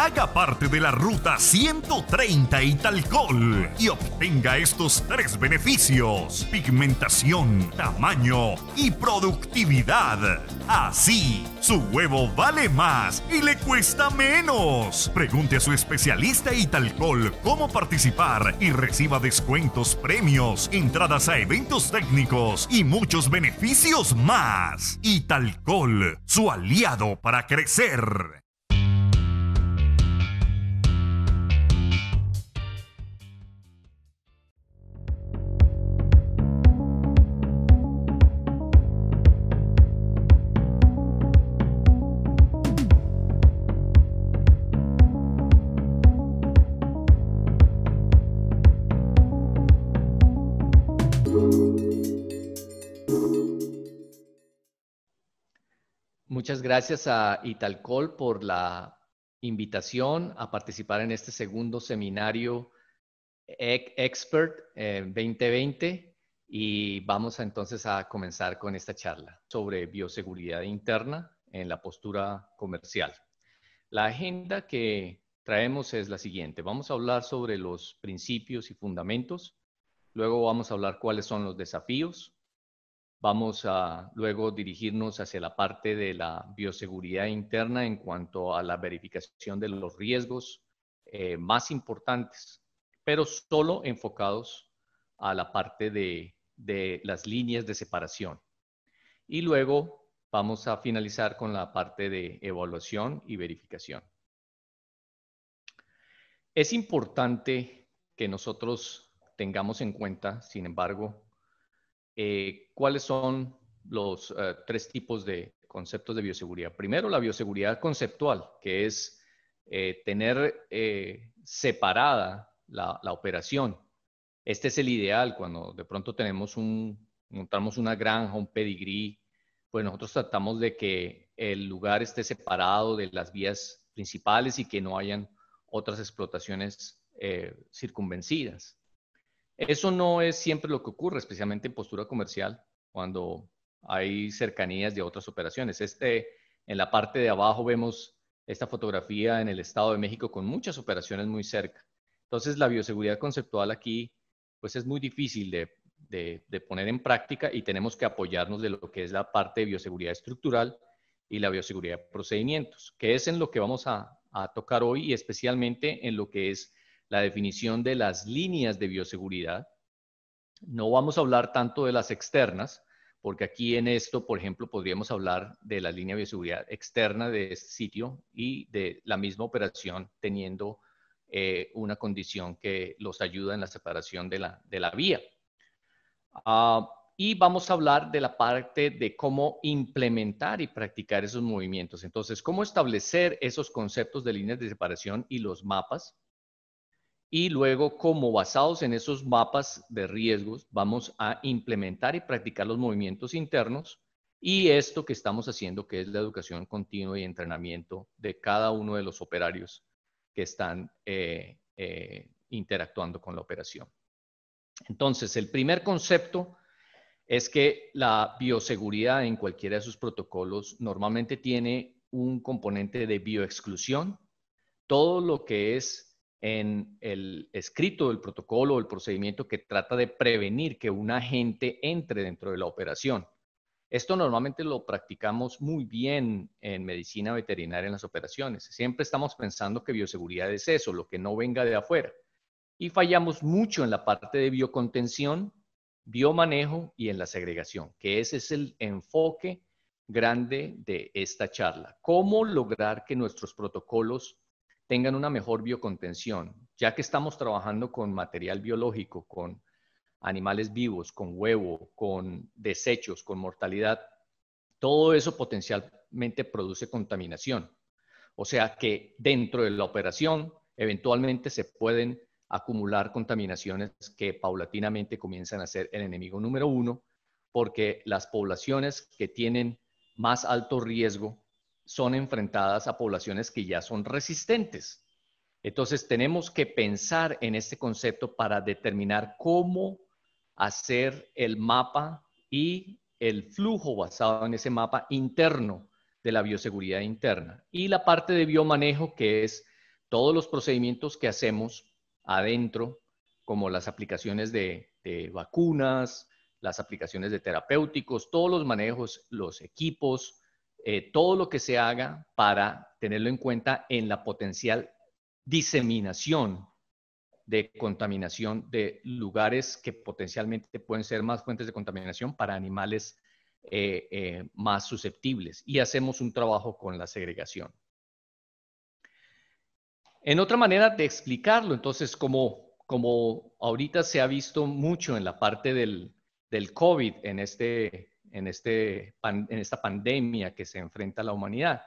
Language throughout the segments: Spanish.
Haga parte de la ruta 130 Italcol y obtenga estos tres beneficios: pigmentación, tamaño y productividad. Así, su huevo vale más y le cuesta menos. Pregunte a su especialista Italcol cómo participar y reciba descuentos, premios, entradas a eventos técnicos y muchos beneficios más. Italcol, su aliado para crecer. Muchas gracias a Italcol por la invitación a participar en este segundo seminario Expert 2020 eh, y vamos entonces a comenzar con esta charla sobre bioseguridad interna en la postura comercial. La agenda que traemos es la siguiente. Vamos a hablar sobre los principios y fundamentos, luego vamos a hablar cuáles son los desafíos, Vamos a luego dirigirnos hacia la parte de la bioseguridad interna en cuanto a la verificación de los riesgos eh, más importantes, pero solo enfocados a la parte de, de las líneas de separación. Y luego vamos a finalizar con la parte de evaluación y verificación. Es importante que nosotros tengamos en cuenta, sin embargo, eh, cuáles son los eh, tres tipos de conceptos de bioseguridad. Primero, la bioseguridad conceptual, que es eh, tener separada la, operación. Este es el ideal cuando de pronto tenemos un, montamos una granja, un pedigrí, pues nosotros tratamos de que el lugar esté separado de las vías principales y que no hayan otras explotaciones circunvencidas. Eso no es siempre lo que ocurre, especialmente en postura comercial, cuando hay cercanías de otras operaciones. Este, en la parte de abajo vemos esta fotografía en el Estado de México con muchas operaciones muy cerca. Entonces, la bioseguridad conceptual aquí, pues es muy difícil de, poner en práctica y tenemos que apoyarnos de lo que es la parte de bioseguridad estructural y la bioseguridad procedimientos, que es en lo que vamos a, a tocar hoy y especialmente en lo que es la definición de las líneas de bioseguridad. No vamos a hablar tanto de las externas, porque aquí en esto, por ejemplo, podríamos hablar de la línea de bioseguridad externa de este sitio y de la misma operación teniendo eh, una condición que los ayuda en la separación de la, vía. Ah, y vamos a hablar de la parte de cómo implementar y practicar esos movimientos. Entonces, cómo establecer esos conceptos de líneas de separación y los mapas y luego como basados en esos mapas de riesgos vamos a implementar y practicar los movimientos internos y esto que estamos haciendo que es la educación continua y entrenamiento de cada uno de los operarios que están eh, eh, interactuando con la operación. Entonces, el primer concepto es que la bioseguridad en cualquiera de sus protocolos normalmente tiene un componente de bioexclusión. Todo lo que es en el escrito del protocolo o el procedimiento que trata de prevenir que un agente entre dentro de la operación. Esto normalmente lo practicamos muy bien en medicina veterinaria en las operaciones. Siempre estamos pensando que bioseguridad es eso, lo que no venga de afuera. Y fallamos mucho en la parte de biocontención, biomanejo y en la segregación, que ese es el enfoque grande de esta charla. ¿Cómo lograr que nuestros protocolos tengan una mejor biocontención, ya que estamos trabajando con material biológico, con animales vivos, con huevo, con desechos, con mortalidad, todo eso potencialmente produce contaminación. O sea que dentro de la operación eventualmente se pueden acumular contaminaciones que paulatinamente comienzan a ser el enemigo número uno, porque las poblaciones que tienen más alto riesgo son enfrentadas a poblaciones que ya son resistentes. Entonces tenemos que pensar en este concepto para determinar cómo hacer el mapa y el flujo basado en ese mapa interno de la bioseguridad interna. Y la parte de biomanejo, que es todos los procedimientos que hacemos adentro, como las aplicaciones de, de vacunas, las aplicaciones de terapéuticos, todos los manejos, los equipos, eh, todo lo que se haga para tenerlo en cuenta en la potencial diseminación de contaminación de lugares que potencialmente pueden ser más fuentes de contaminación para animales eh, eh, más susceptibles y hacemos un trabajo con la segregación. En otra manera de explicarlo, entonces, como, como ahorita se ha visto mucho en la parte del, del COVID en este en, este, en esta pandemia que se enfrenta la humanidad.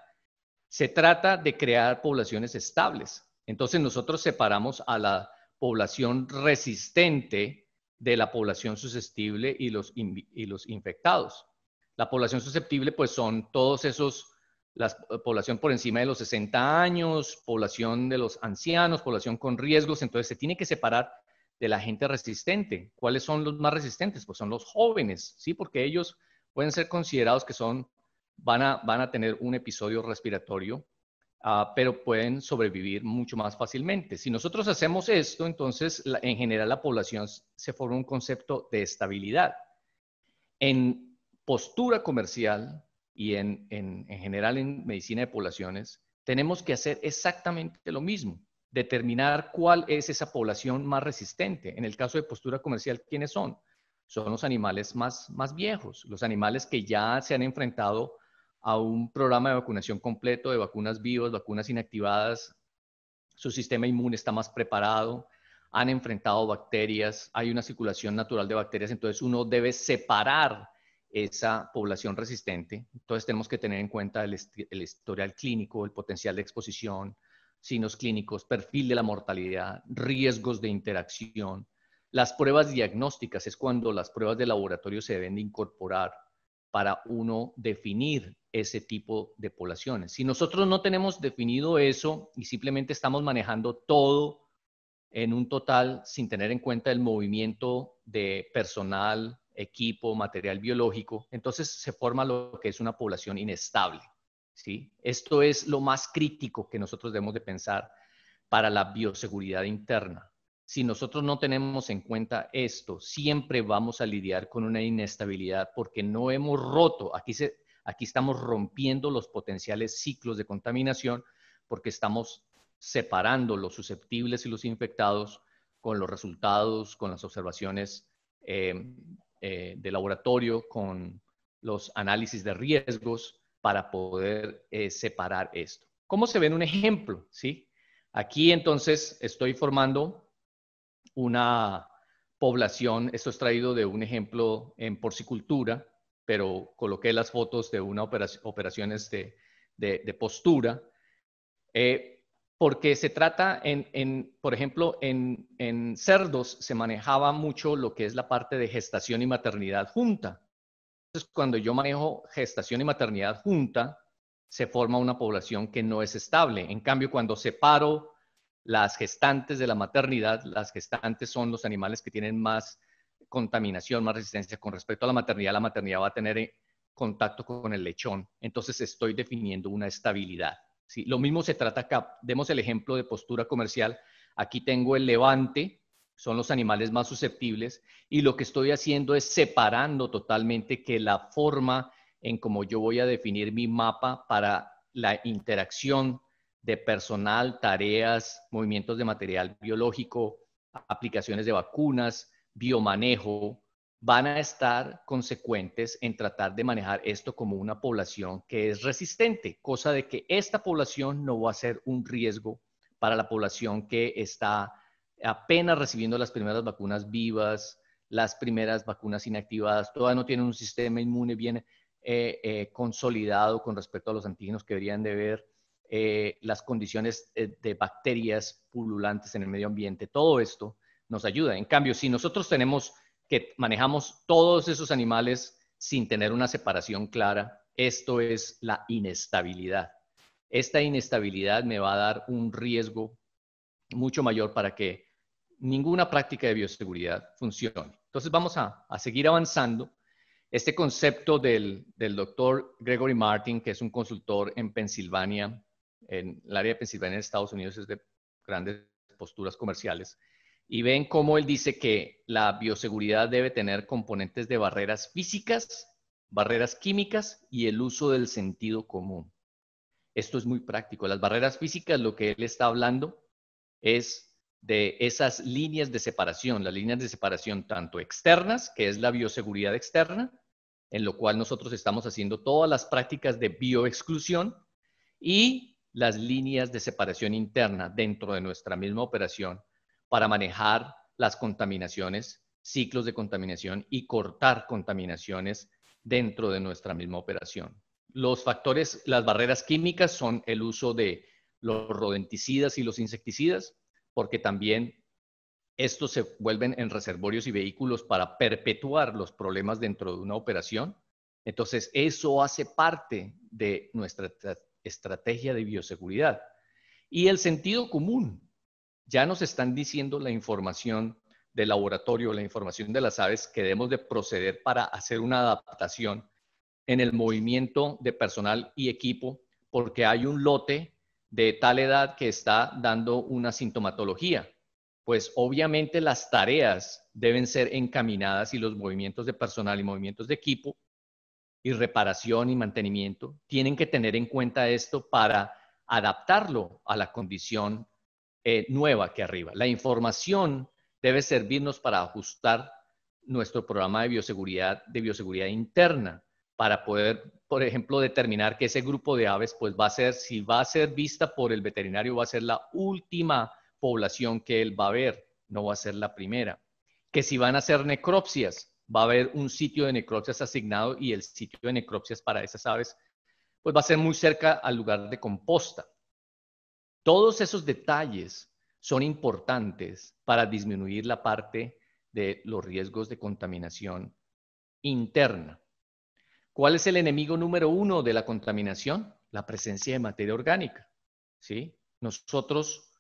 Se trata de crear poblaciones estables. Entonces nosotros separamos a la población resistente de la población susceptible y los, y los infectados. La población susceptible pues son todos esos, la eh, población por encima de los 60 años, población de los ancianos, población con riesgos, entonces se tiene que separar de la gente resistente. ¿Cuáles son los más resistentes? Pues son los jóvenes, ¿sí? Porque ellos pueden ser considerados que son, van a, tener un episodio respiratorio, ah, pero pueden sobrevivir mucho más fácilmente. Si nosotros hacemos esto, entonces en general la población se forma un concepto de estabilidad. En postura comercial y en, en general en medicina de poblaciones, tenemos que hacer exactamente lo mismo determinar cuál es esa población más resistente. En el caso de postura comercial, ¿quiénes son? son los animales más, viejos, los animales que ya se han enfrentado a un programa de vacunación completo de vacunas vivas, vacunas inactivadas, su sistema inmune está más preparado, han enfrentado bacterias, hay una circulación natural de bacterias, entonces uno debe separar esa población resistente. Entonces tenemos que tener en cuenta el, el, historial clínico, el potencial de exposición, signos clínicos, perfil de la mortalidad, riesgos de interacción. Las pruebas diagnósticas es cuando las pruebas de laboratorio se deben de incorporar para uno definir ese tipo de poblaciones. Si nosotros no tenemos definido eso y simplemente estamos manejando todo en un total sin tener en cuenta el movimiento de personal, equipo, material biológico, entonces se forma lo que es una población inestable. ¿sí? Esto es lo más crítico que nosotros debemos de pensar para la bioseguridad interna si nosotros no tenemos en cuenta esto, siempre vamos a lidiar con una inestabilidad porque no hemos roto, aquí, se, aquí estamos rompiendo los potenciales ciclos de contaminación porque estamos separando los susceptibles y los infectados con los resultados, con las observaciones eh, eh, de laboratorio, con los análisis de riesgos para poder eh, separar esto. ¿Cómo se ve en un ejemplo? ¿Sí? Aquí entonces estoy formando una población, esto es traído de un ejemplo en porcicultura, pero coloqué las fotos de una operación, operaciones de, postura, eh, porque se trata, en, por ejemplo, en, en, cerdos se manejaba mucho lo que es la parte de gestación y maternidad junta. Entonces, cuando yo manejo gestación y maternidad junta, se forma una población que no es estable. En cambio, cuando separo las gestantes de la maternidad, las gestantes son los animales que tienen más contaminación, más resistencia con respecto a la maternidad, la maternidad va a tener eh, contacto con el lechón, entonces estoy definiendo una estabilidad. Lo mismo se trata acá, demos el ejemplo de postura comercial, aquí tengo el levante, son los animales más susceptibles y lo que estoy haciendo es separando totalmente que la forma en como yo voy a definir mi mapa para la interacción de personal, tareas, movimientos de material biológico, aplicaciones de vacunas, biomanejo, van a estar consecuentes en tratar de manejar esto como una población que es resistente, cosa de que esta población no va a ser un riesgo para la población que está apenas recibiendo las primeras vacunas vivas, las primeras vacunas inactivadas, todavía no tiene un sistema inmune bien eh, eh, consolidado con respecto a los antígenos que deberían de ver. Eh, las condiciones eh, de bacterias pululantes en el medio ambiente, todo esto nos ayuda. En cambio, si nosotros tenemos que manejamos todos esos animales sin tener una separación clara, esto es la inestabilidad. Esta inestabilidad me va a dar un riesgo mucho mayor para que ninguna práctica de bioseguridad funcione. Entonces vamos a, seguir avanzando. Este concepto del, del doctor Gregory Martin, que es un consultor en Pensilvania, en el área de Pensilvania en Estados Unidos es de grandes posturas comerciales, y ven cómo él dice que la bioseguridad debe tener componentes de barreras físicas, barreras químicas y el uso del sentido común. Esto es muy práctico. Las barreras físicas, lo que él está hablando es de esas líneas de separación, las líneas de separación tanto externas, que es la bioseguridad externa, en lo cual nosotros estamos haciendo todas las prácticas de bioexclusión, y las líneas de separación interna dentro de nuestra misma operación para manejar las contaminaciones, ciclos de contaminación y cortar contaminaciones dentro de nuestra misma operación. Los factores, las barreras químicas son el uso de los rodenticidas y los insecticidas, porque también estos se vuelven en reservorios y vehículos para perpetuar los problemas dentro de una operación. Entonces, eso hace parte de nuestra estrategia de bioseguridad. Y el sentido común. Ya nos están diciendo la información del laboratorio, la información de las aves que debemos de proceder para hacer una adaptación en el movimiento de personal y equipo, porque hay un lote de tal edad que está dando una sintomatología. Pues obviamente las tareas deben ser encaminadas y los movimientos de personal y movimientos de equipo y reparación y mantenimiento, tienen que tener en cuenta esto para adaptarlo a la condición eh, nueva que arriba. La información debe servirnos para ajustar nuestro programa de bioseguridad, de bioseguridad interna, para poder, por ejemplo, determinar que ese grupo de aves, pues va a ser, si va a ser vista por el veterinario, va a ser la última población que él va a ver, no va a ser la primera. Que si van a hacer necropsias, va a haber un sitio de necropsias asignado y el sitio de necropsias para esas aves pues va a ser muy cerca al lugar de composta. Todos esos detalles son importantes para disminuir la parte de los riesgos de contaminación interna. ¿Cuál es el enemigo número uno de la contaminación? La presencia de materia orgánica. ¿sí? Nosotros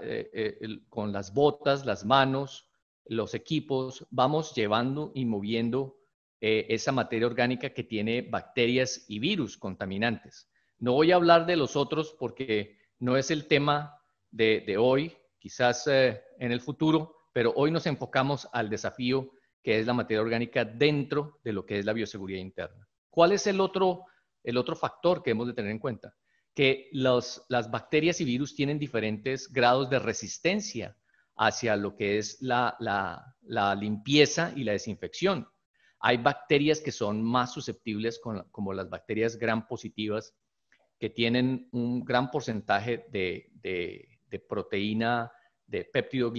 eh, eh, con las botas, las manos, los equipos, vamos llevando y moviendo eh, esa materia orgánica que tiene bacterias y virus contaminantes. No voy a hablar de los otros porque no es el tema de, hoy, quizás eh, en el futuro, pero hoy nos enfocamos al desafío que es la materia orgánica dentro de lo que es la bioseguridad interna. ¿Cuál es el otro, el otro factor que hemos de tener en cuenta? Que las bacterias y virus tienen diferentes grados de resistencia hacia lo que es la, limpieza y la desinfección. Hay bacterias que son más susceptibles, como las bacterias gram positivas, que tienen un gran porcentaje de, proteína, de péptido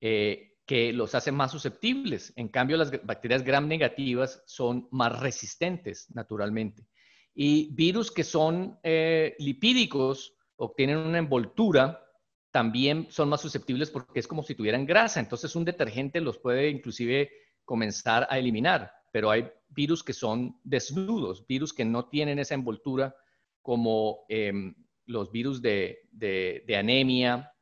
eh, que los hace más susceptibles. En cambio, las bacterias gram negativas son más resistentes naturalmente. Y virus que son eh, lipídicos obtienen una envoltura también son más susceptibles porque es como si tuvieran grasa. Entonces un detergente los puede inclusive comenzar a eliminar, pero hay virus que son desnudos, virus que no tienen esa envoltura como em, los virus de, anemia,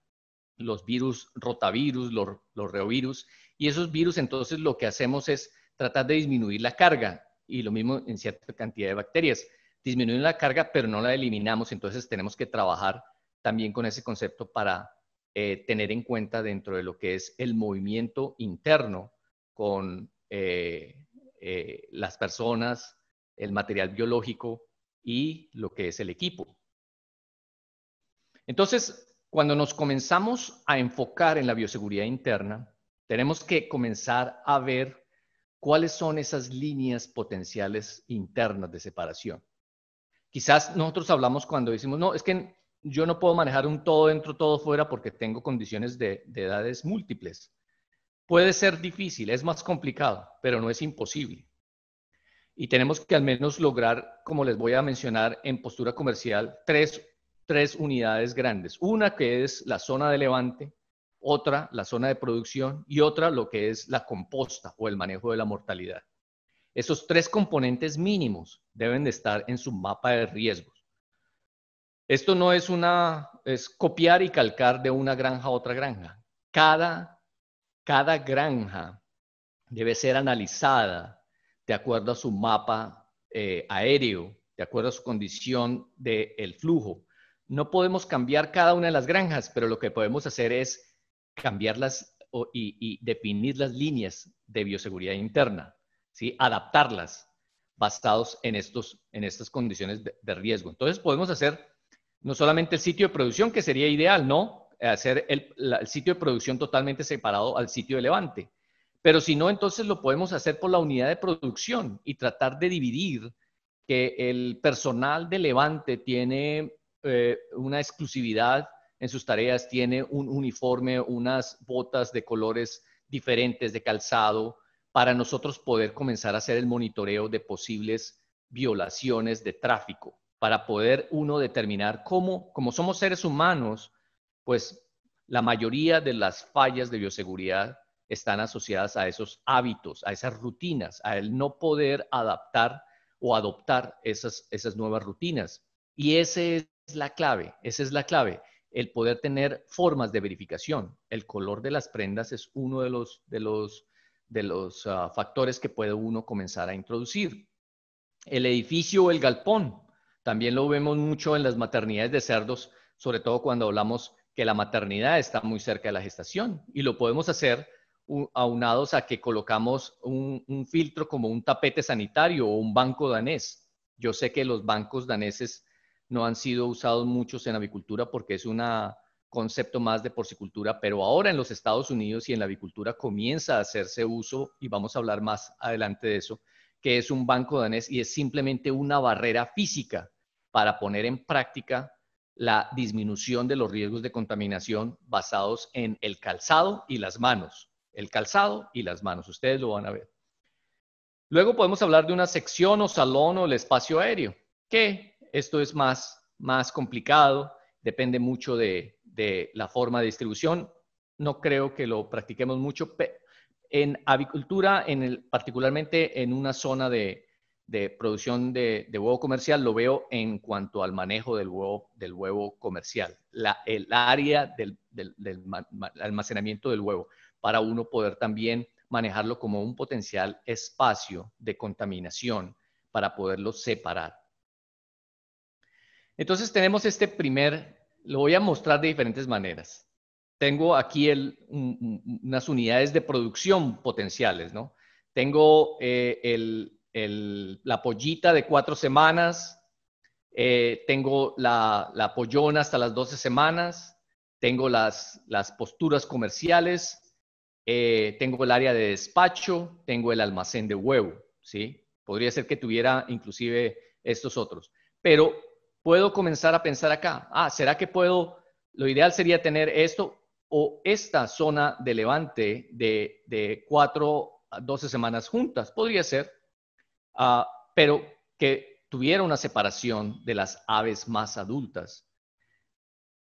los virus rotavirus, los, los reovirus. Y esos virus entonces lo que hacemos es tratar de disminuir la carga y lo mismo en cierta cantidad de bacterias. Disminuyen la carga, pero no la eliminamos, entonces tenemos que trabajar también con ese concepto para eh, tener en cuenta dentro de lo que es el movimiento interno con eh, eh, las personas, el material biológico y lo que es el equipo. Entonces, cuando nos comenzamos a enfocar en la bioseguridad interna, tenemos que comenzar a ver cuáles son esas líneas potenciales internas de separación. Quizás nosotros hablamos cuando decimos, no, es que yo no puedo manejar un todo dentro, todo fuera porque tengo condiciones de, edades múltiples. Puede ser difícil, es más complicado, pero no es imposible. Y tenemos que al menos lograr, como les voy a mencionar en postura comercial, tres, tres unidades grandes. Una que es la zona de levante, otra la zona de producción y otra lo que es la composta o el manejo de la mortalidad. Esos tres componentes mínimos deben de estar en su mapa de riesgos. Esto no es una, es copiar y calcar de una granja a otra granja. Cada, cada granja debe ser analizada de acuerdo a su mapa eh, aéreo, de acuerdo a su condición del flujo. No podemos cambiar cada una de las granjas, pero lo que podemos hacer es cambiarlas y, definir las líneas de bioseguridad interna, ¿sí? adaptarlas basados en, estos, en estas condiciones de riesgo. Entonces podemos hacer no solamente el sitio de producción, que sería ideal, ¿no? Hacer el, sitio de producción totalmente separado al sitio de levante. Pero si no, entonces lo podemos hacer por la unidad de producción y tratar de dividir que el personal de levante tiene eh, una exclusividad en sus tareas, tiene un uniforme, unas botas de colores diferentes de calzado, para nosotros poder comenzar a hacer el monitoreo de posibles violaciones de tráfico para poder uno determinar cómo, como somos seres humanos, pues la mayoría de las fallas de bioseguridad están asociadas a esos hábitos, a esas rutinas, a el no poder adaptar o adoptar esas, esas nuevas rutinas. Y esa es la clave, esa es la clave, el poder tener formas de verificación. El color de las prendas es uno de los, de los, ah, factores que puede uno comenzar a introducir. El edificio o el galpón, también lo vemos mucho en las maternidades de cerdos, sobre todo cuando hablamos que la maternidad está muy cerca de la gestación y lo podemos hacer aunados a que colocamos un, filtro como un tapete sanitario o un banco danés. Yo sé que los bancos daneses no han sido usados muchos en avicultura porque es un concepto más de porcicultura, pero ahora en los Estados Unidos y en la avicultura comienza a hacerse uso, y vamos a hablar más adelante de eso, que es un banco danés y es simplemente una barrera física para poner en práctica la disminución de los riesgos de contaminación basados en el calzado y las manos. El calzado y las manos, ustedes lo van a ver. Luego podemos hablar de una sección o salón o el espacio aéreo, que esto es más, más complicado, depende mucho de, la forma de distribución. No creo que lo practiquemos mucho en avicultura, en particularmente en una zona de, de producción de, huevo comercial lo veo en cuanto al manejo del huevo, del huevo comercial, el área del, almacenamiento del huevo, para uno poder también manejarlo como un potencial espacio de contaminación para poderlo separar. Entonces tenemos este primer, lo voy a mostrar de diferentes maneras. Tengo aquí unas unidades de producción potenciales, ¿no? Tengo eh, el, la pollita de cuatro semanas, eh, tengo la, la, pollona hasta las 12 semanas, tengo las, posturas comerciales, eh, tengo el área de despacho, tengo el almacén de huevo, ¿sí? Podría ser que tuviera inclusive estos otros, pero puedo comenzar a pensar acá, ah, ¿será que puedo, lo ideal sería tener esto o esta zona de levante de, de 4 a 12 semanas juntas? Podría ser, Ah, pero que tuviera una separación de las aves más adultas.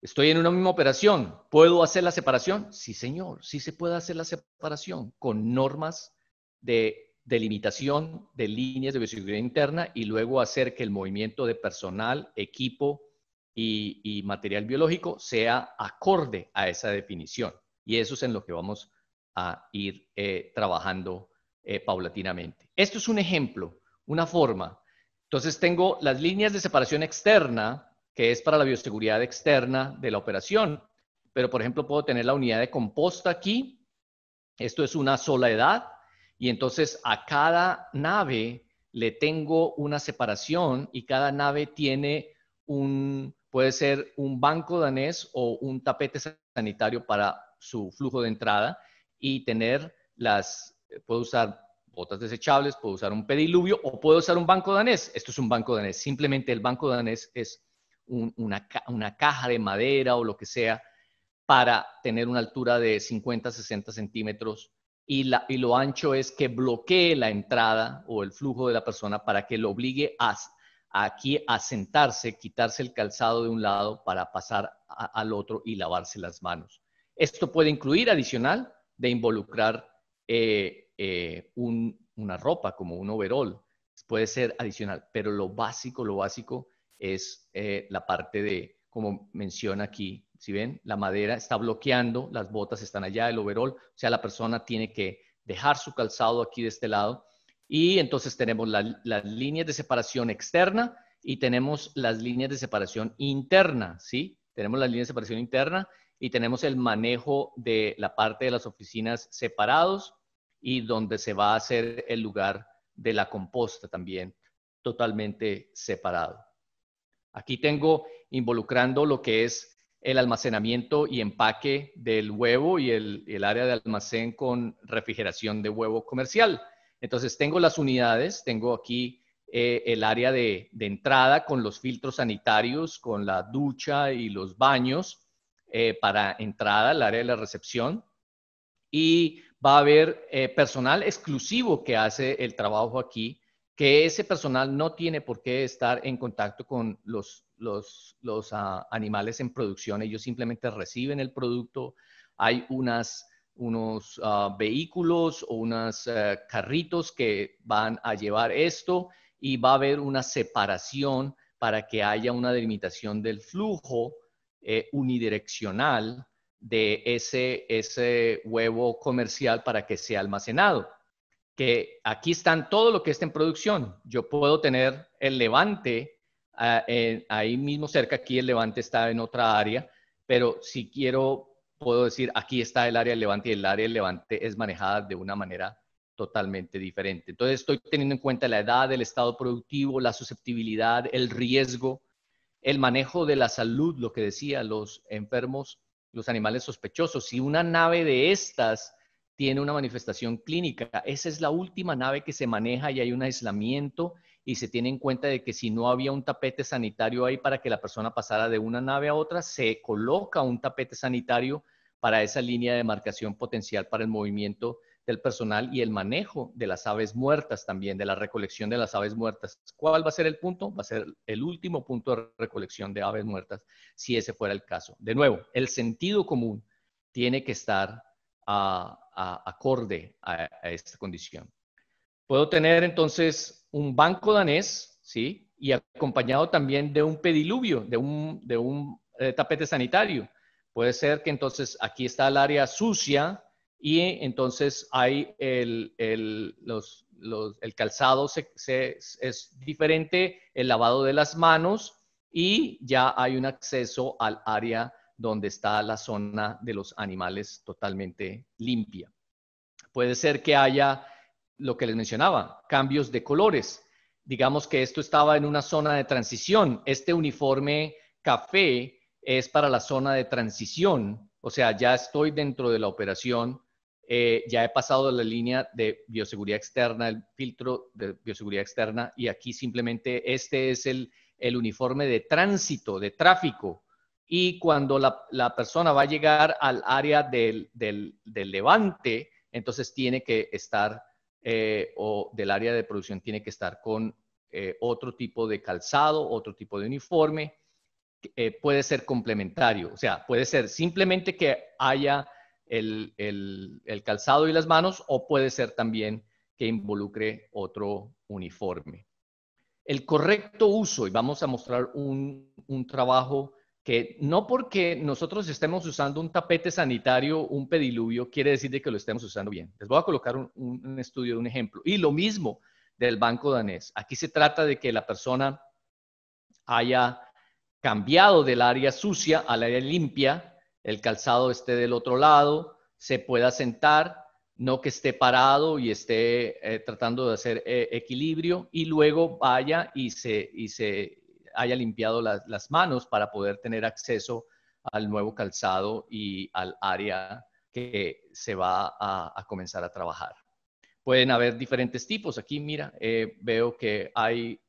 Estoy en una misma operación. ¿Puedo hacer la separación? Sí, señor, sí se puede hacer la separación con normas de delimitación de líneas de bioseguridad interna y luego hacer que el movimiento de personal, equipo y, material biológico sea acorde a esa definición. Y eso es en lo que vamos a ir eh, trabajando eh, paulatinamente. Esto es un ejemplo una forma. Entonces tengo las líneas de separación externa, que es para la bioseguridad externa de la operación, pero por ejemplo puedo tener la unidad de composta aquí, esto es una sola edad, y entonces a cada nave le tengo una separación y cada nave tiene un, puede ser un banco danés o un tapete sanitario para su flujo de entrada y tener las, puedo usar botas desechables, puedo usar un pediluvio o puedo usar un banco danés. Esto es un banco danés. Simplemente el banco danés es una, caja de madera o lo que sea para tener una altura de 50, 60 centímetros y, la, y lo ancho es que bloquee la entrada o el flujo de la persona para que lo obligue a, aquí a sentarse, quitarse el calzado de un lado para pasar al otro y lavarse las manos. Esto puede incluir adicional de involucrar eh, eh, una ropa como un overall, puede ser adicional, pero lo básico, lo básico es eh, la parte de, como menciona aquí, si ven, la madera está bloqueando, las botas están allá, el overol o sea, la persona tiene que dejar su calzado aquí de este lado y entonces tenemos las líneas de separación externa y tenemos las líneas de separación interna, ¿sí? Tenemos las líneas de separación interna y tenemos el manejo de la parte de las oficinas separados y donde se va a hacer el lugar de la composta también totalmente separado. Aquí tengo involucrando lo que es el almacenamiento y empaque del huevo y el, área de almacén con refrigeración de huevo comercial. Entonces tengo las unidades, tengo aquí eh, el área de, entrada con los filtros sanitarios, con la ducha y los baños eh, para entrada, el área de la recepción y va a haber eh, personal exclusivo que hace el trabajo aquí, que ese personal no tiene por qué estar en contacto con los, los, ah, animales en producción, ellos simplemente reciben el producto, hay unas, unos ah, vehículos o unos eh, carritos que van a llevar esto y va a haber una separación para que haya una delimitación del flujo eh, unidireccional de ese, ese huevo comercial para que sea almacenado. Que aquí están todo lo que está en producción. Yo puedo tener el levante ah, ahí mismo cerca, aquí el levante está en otra área, pero si quiero, puedo decir, aquí está el área del levante y el área del levante es manejada de una manera totalmente diferente. Entonces estoy teniendo en cuenta la edad, el estado productivo, la susceptibilidad, el riesgo, el manejo de la salud, lo que decía, los enfermos los animales sospechosos. Si una nave de estas tiene una manifestación clínica, esa es la última nave que se maneja y hay un aislamiento y se tiene en cuenta de que si no había un tapete sanitario ahí para que la persona pasara de una nave a otra, se coloca un tapete sanitario para esa línea de marcación potencial para el movimiento del personal y el manejo de las aves muertas también, de la recolección de las aves muertas. ¿Cuál va a ser el punto? Va a ser el último punto de recolección de aves muertas, si ese fuera el caso. De nuevo, el sentido común tiene que estar ah, acorde a, esta condición. Puedo tener entonces un banco danés, ¿sí? Y acompañado también de un pediluvio, de un, de un eh, tapete sanitario. Puede ser que entonces aquí está el área sucia, y entonces hay el, calzado es diferente, el lavado de las manos y ya hay un acceso al área donde está la zona de los animales totalmente limpia. Puede ser que haya lo que les mencionaba, cambios de colores. Digamos que esto estaba en una zona de transición. Este uniforme café es para la zona de transición, o sea, ya estoy dentro de la operación eh, ya he pasado de la línea de bioseguridad externa, el filtro de bioseguridad externa, y aquí simplemente este es el, el uniforme de tránsito, de tráfico. Y cuando la, la persona va a llegar al área del, del, del levante, entonces tiene que estar, eh, o del área de producción, tiene que estar con eh, otro tipo de calzado, otro tipo de uniforme. puede ser complementario, o sea, puede ser simplemente que haya el, calzado y las manos o puede ser también que involucre otro uniforme. El correcto uso, y vamos a mostrar un, trabajo que no porque nosotros estemos usando un tapete sanitario, un pediluvio, quiere decir que lo estemos usando bien. Les voy a colocar un, estudio un ejemplo. Y lo mismo del banco danés. Aquí se trata de que la persona haya cambiado del área sucia al área limpia el calzado esté del otro lado, se pueda sentar, no que esté parado y esté eh, tratando de hacer eh, equilibrio y luego vaya y se, y se haya limpiado las manos para poder tener acceso al nuevo calzado y al área que se va a, comenzar a trabajar. Pueden haber diferentes tipos. Aquí, mira, eh, veo que hay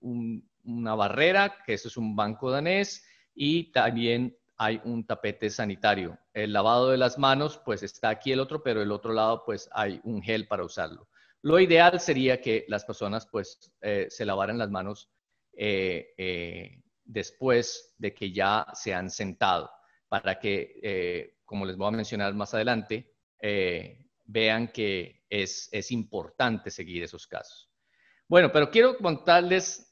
una barrera, que eso es un banco danés, y también hay un tapete sanitario. El lavado de las manos, pues está aquí el otro, pero el otro lado, pues hay un gel para usarlo. Lo ideal sería que las personas, pues, eh, se lavaran las manos eh, eh, después de que ya se han sentado, para que, como les voy a mencionar más adelante, vean que es, es importante seguir esos casos. Bueno, pero quiero contarles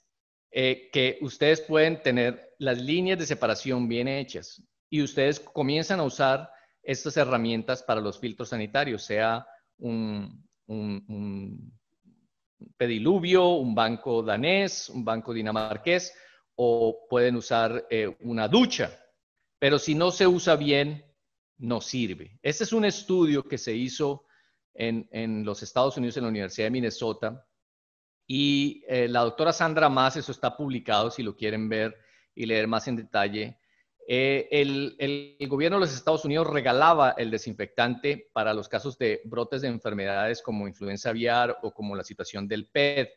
eh, que ustedes pueden tener las líneas de separación bien hechas y ustedes comienzan a usar estas herramientas para los filtros sanitarios, sea un, pediluvio, un banco danés, un banco dinamarqués, o pueden usar eh, una ducha. Pero si no se usa bien, no sirve. Este es un estudio que se hizo en los Estados Unidos, en la Universidad de Minnesota, y eh, la doctora Sandra Más, eso está publicado si lo quieren ver y leer más en detalle. Eh, el, gobierno de los Estados Unidos regalaba el desinfectante para los casos de brotes de enfermedades como influenza aviar o como la situación del PED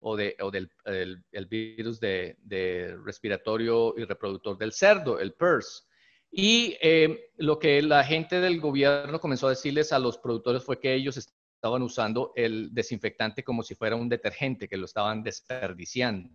o, de, del virus de, respiratorio y reproductor del cerdo, el PERS. Y eh, lo que la gente del gobierno comenzó a decirles a los productores fue que ellos estaban usando el desinfectante como si fuera un detergente, que lo estaban desperdiciando.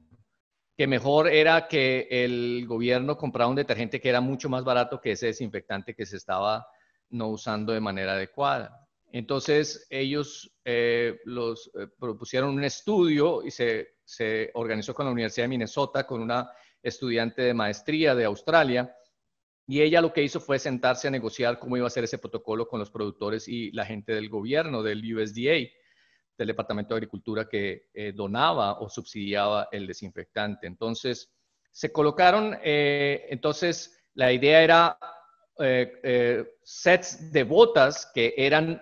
Que mejor era que el gobierno comprara un detergente que era mucho más barato que ese desinfectante que se estaba no usando de manera adecuada. Entonces ellos eh, los, eh, propusieron un estudio y se, se organizó con la Universidad de Minnesota, con una estudiante de maestría de Australia, y ella lo que hizo fue sentarse a negociar cómo iba a ser ese protocolo con los productores y la gente del gobierno, del USDA, del Departamento de Agricultura que eh, donaba o subsidiaba el desinfectante. Entonces, se colocaron, eh, entonces la idea era eh, sets de botas que eran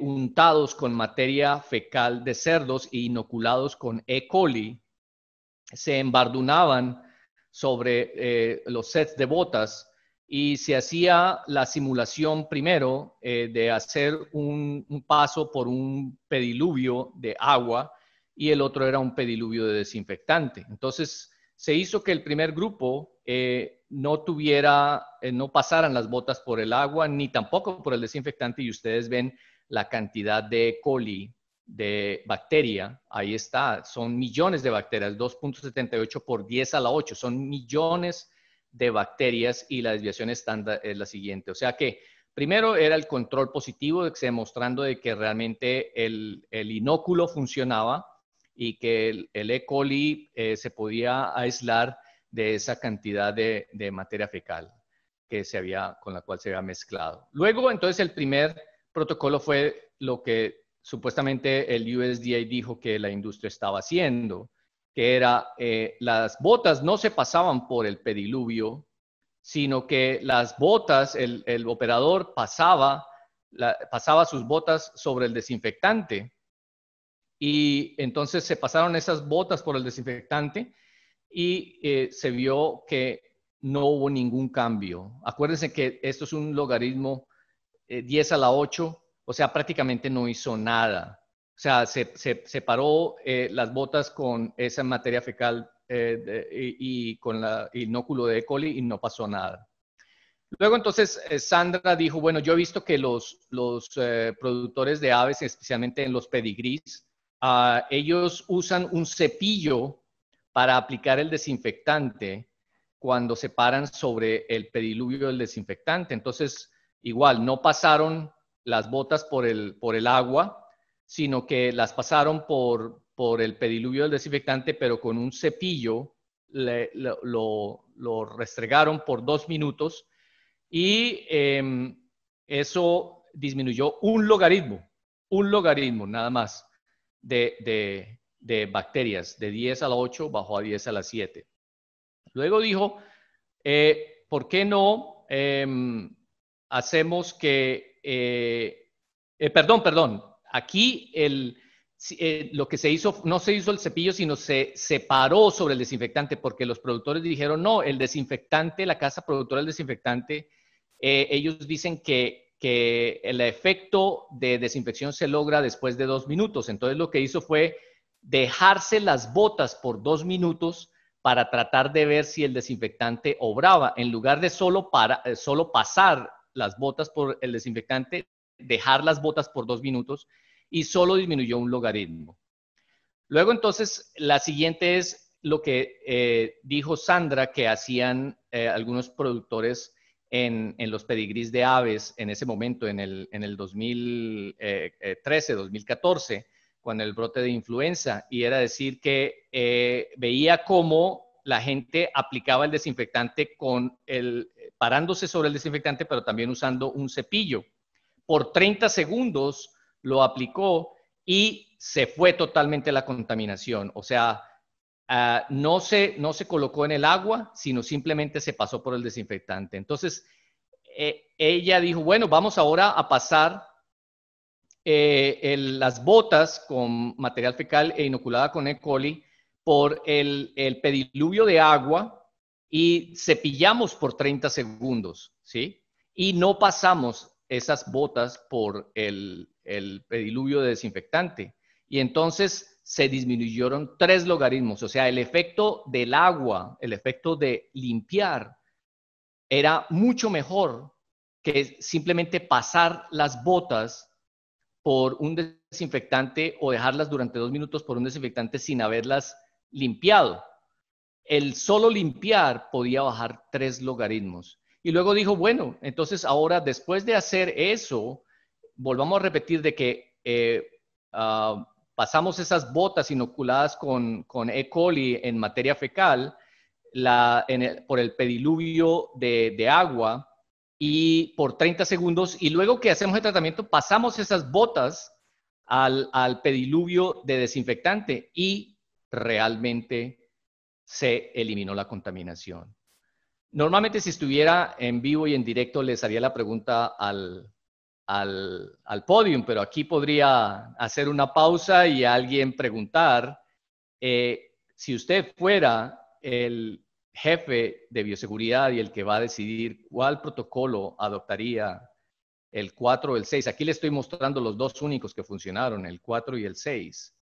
untados con materia fecal de cerdos e inoculados con E. coli, se embardunaban sobre los sets de botas y se hacía la simulación primero eh, de hacer un, paso por un pediluvio de agua y el otro era un pediluvio de desinfectante. Entonces se hizo que el primer grupo eh, no tuviera, eh, no pasaran las botas por el agua ni tampoco por el desinfectante y ustedes ven la cantidad de coli de bacteria, ahí está, son millones de bacterias, 2.78 por 10 a la 8, son millones de bacterias y la desviación estándar es la siguiente. O sea que primero era el control positivo, demostrando de que realmente el, el inóculo funcionaba y que el, E. coli eh, se podía aislar de esa cantidad de, de, materia fecal que se había, con la cual se había mezclado. Luego, entonces, el primer protocolo fue lo que supuestamente el USDA dijo que la industria estaba haciendo, que era eh, las botas no se pasaban por el pediluvio, sino que las botas, el, el operador pasaba, pasaba sus botas sobre el desinfectante y entonces se pasaron esas botas por el desinfectante y eh, se vio que no hubo ningún cambio. Acuérdense que esto es un logaritmo eh, 10 a la 8, o sea, prácticamente no hizo nada. O sea, se, separó eh, las botas con esa materia fecal eh, y, con el inóculo de E. coli y no pasó nada. Luego entonces eh, Sandra dijo, bueno, yo he visto que los, productores de aves, especialmente en los pedigrís, ah, ellos usan un cepillo para aplicar el desinfectante cuando se paran sobre el pediluvio del desinfectante. Entonces, igual, no pasaron las botas por el agua, sino que las pasaron por, el pediluvio del desinfectante, pero con un cepillo lo, restregaron por dos minutos y em, eso disminuyó un logaritmo, un logaritmo nada más de, bacterias, de 10 a la 8 bajó a 10 a la 7. Luego dijo, eh, ¿por qué no em, hacemos que, eh, eh, perdón, perdón, Aquí eh, lo que se hizo, no se hizo el cepillo, sino se separó sobre el desinfectante, porque los productores dijeron, no, el desinfectante, la casa productora del desinfectante, eh, ellos dicen que, el efecto de desinfección se logra después de dos minutos. Entonces lo que hizo fue dejarse las botas por dos minutos para tratar de ver si el desinfectante obraba, en lugar de solo, eh, solo pasar las botas por el desinfectante, dejar las botas por dos minutos y solo disminuyó un logaritmo. Luego entonces, la siguiente es lo que eh, dijo Sandra que hacían eh, algunos productores en, los pedigrís de aves en ese momento, en el, 2013, 2014, eh, con el brote de influenza, y era decir que veía cómo la gente aplicaba el desinfectante con el, parándose sobre el desinfectante, pero también usando un cepillo. Por 30 segundos lo aplicó y se fue totalmente la contaminación. O sea, ah, no, se, no se colocó en el agua, sino simplemente se pasó por el desinfectante. Entonces, eh, ella dijo, bueno, vamos ahora a pasar eh, las botas con material fecal e inoculada con E. coli por el, el pediluvio de agua y cepillamos por 30 segundos, ¿sí? Y no pasamos esas botas por el, el pediluvio de desinfectante. Y entonces se disminuyeron tres logaritmos, o sea, el efecto del agua, el efecto de limpiar, era mucho mejor que simplemente pasar las botas por un desinfectante o dejarlas durante dos minutos por un desinfectante sin haberlas limpiado. El solo limpiar podía bajar tres logaritmos. Y luego dijo, bueno, entonces ahora después de hacer eso, volvamos a repetir de que eh, ah, pasamos esas botas inoculadas con, con, E. coli en materia fecal la, por el pediluvio de, agua y por 30 segundos y luego que hacemos el tratamiento pasamos esas botas al, al pediluvio de desinfectante y realmente se eliminó la contaminación. Normalmente si estuviera en vivo y en directo les haría la pregunta al, al, al podium, pero aquí podría hacer una pausa y alguien preguntar, eh, si usted fuera el jefe de bioseguridad y el que va a decidir cuál protocolo adoptaría el 4 o el 6. Aquí le estoy mostrando los dos únicos que funcionaron, el 4 y el 6.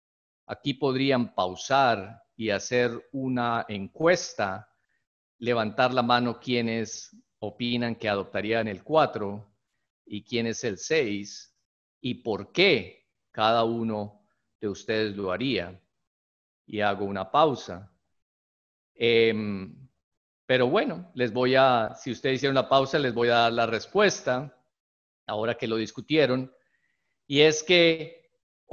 Aquí podrían pausar y hacer una encuesta, levantar la mano quienes opinan que adoptarían el 4 y quién es el 6 y por qué cada uno de ustedes lo haría. Y hago una pausa. Em, pero bueno, les voy a, si ustedes hicieron la pausa, les voy a dar la respuesta, ahora que lo discutieron. Y es que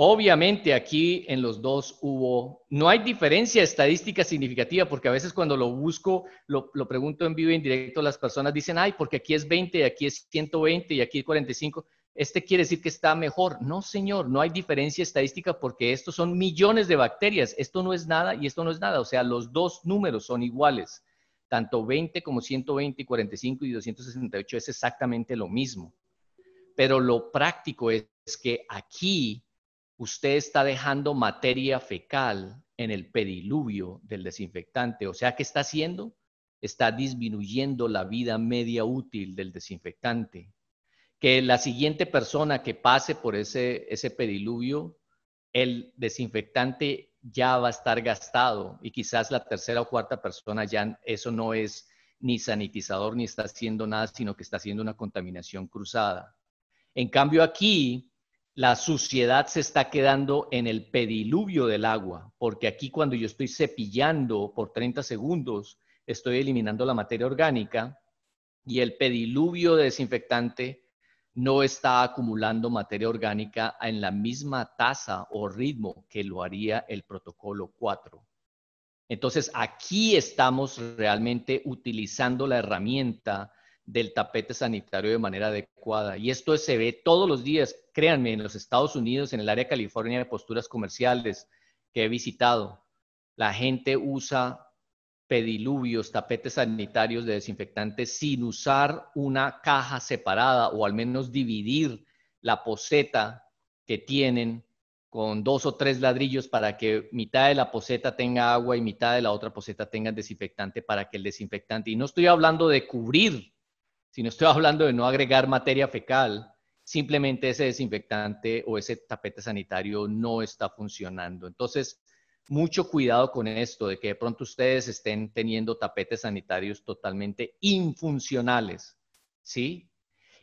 Obviamente aquí en los dos hubo, no hay diferencia estadística significativa, porque a veces cuando lo busco, lo, pregunto en vivo en directo, las personas dicen, ay, porque aquí es 20, aquí es 120 y aquí es 45, este quiere decir que está mejor. No, señor, no hay diferencia estadística porque estos son millones de bacterias, esto no es nada y esto no es nada, o sea, los dos números son iguales, tanto 20 como 120 y 45 y 268 es exactamente lo mismo. Pero lo práctico es que aquí usted está dejando materia fecal en el pediluvio del desinfectante. O sea, ¿qué está haciendo? Está disminuyendo la vida media útil del desinfectante. Que la siguiente persona que pase por ese, ese pediluvio, el desinfectante ya va a estar gastado y quizás la tercera o cuarta persona ya eso no es ni sanitizador ni está haciendo nada, sino que está haciendo una contaminación cruzada. En cambio aquí, la suciedad se está quedando en el pediluvio del agua, porque aquí cuando yo estoy cepillando por 30 segundos, estoy eliminando la materia orgánica y el pediluvio de desinfectante no está acumulando materia orgánica en la misma tasa o ritmo que lo haría el protocolo 4. Entonces, aquí estamos realmente utilizando la herramienta del tapete sanitario de manera adecuada. Y esto se ve todos los días, créanme, en los Estados Unidos, en el área de California de posturas comerciales que he visitado. La gente usa pediluvios tapetes sanitarios de desinfectante sin usar una caja separada o al menos dividir la poseta que tienen con dos o tres ladrillos para que mitad de la poseta tenga agua y mitad de la otra poseta tenga desinfectante para que el desinfectante, y no estoy hablando de cubrir si no estoy hablando de no agregar materia fecal, simplemente ese desinfectante o ese tapete sanitario no está funcionando. Entonces, mucho cuidado con esto, de que de pronto ustedes estén teniendo tapetes sanitarios totalmente infuncionales, ¿sí?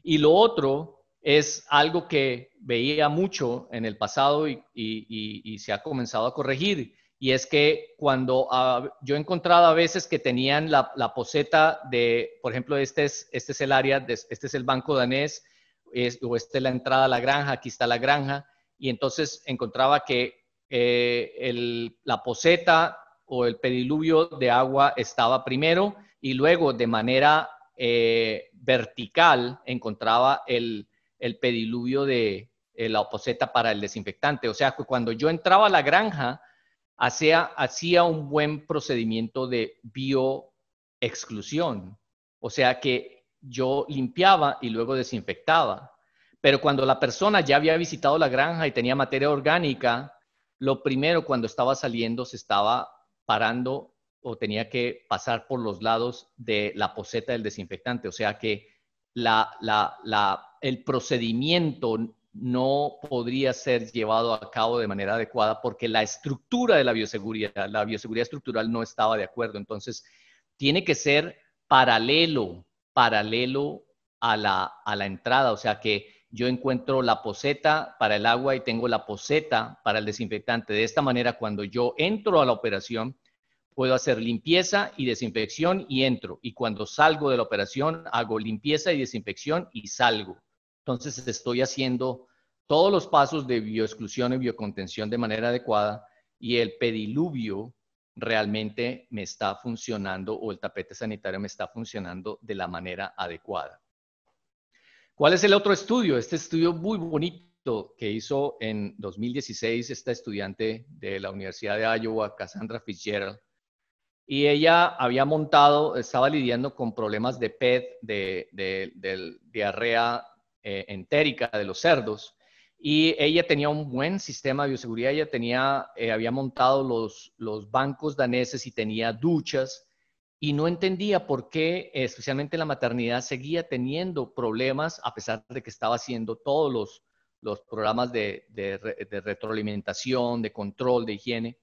Y lo otro es algo que veía mucho en el pasado y se ha comenzado a corregir, y es que cuando ah, yo encontraba a veces que tenían la, poseta de, por ejemplo, este es, este es el área, este es el banco danés, o esta es la entrada a la granja, aquí está la granja, y entonces encontraba que eh, la poseta o el pediluvio de agua estaba primero y luego de manera eh, vertical encontraba el, pediluvio de eh, la poseta para el desinfectante. O sea, que cuando yo entraba a la granja, hacía, hacía un buen procedimiento de bioexclusión, o sea que yo limpiaba y luego desinfectaba. Pero cuando la persona ya había visitado la granja y tenía materia orgánica, lo primero cuando estaba saliendo se estaba parando o tenía que pasar por los lados de la poseta del desinfectante. O sea que la, la, el procedimiento no podría ser llevado a cabo de manera adecuada porque la estructura de la bioseguridad, la bioseguridad estructural no estaba de acuerdo. Entonces, tiene que ser paralelo, paralelo a la, entrada, o sea que yo encuentro la poseta para el agua y tengo la poseta para el desinfectante. De esta manera, cuando yo entro a la operación, puedo hacer limpieza y desinfección y entro. Y cuando salgo de la operación, hago limpieza y desinfección y salgo. Entonces estoy haciendo todos los pasos de bioexclusión y biocontención de manera adecuada y el pediluvio realmente me está funcionando o el tapete sanitario me está funcionando de la manera adecuada. ¿Cuál es el otro estudio? Este estudio muy bonito que hizo en 2016 esta estudiante de la Universidad de Iowa, Cassandra Fitzgerald, y ella había montado, estaba lidiando con problemas de PET, de, de, de diarrea eh, entérica de los cerdos. Y ella tenía un buen sistema de bioseguridad, ella tenía, eh, había montado los, los bancos daneses y tenía duchas y no entendía por qué, especialmente la maternidad, seguía teniendo problemas a pesar de que estaba haciendo todos los, programas de, retroalimentación, de control, de higiene.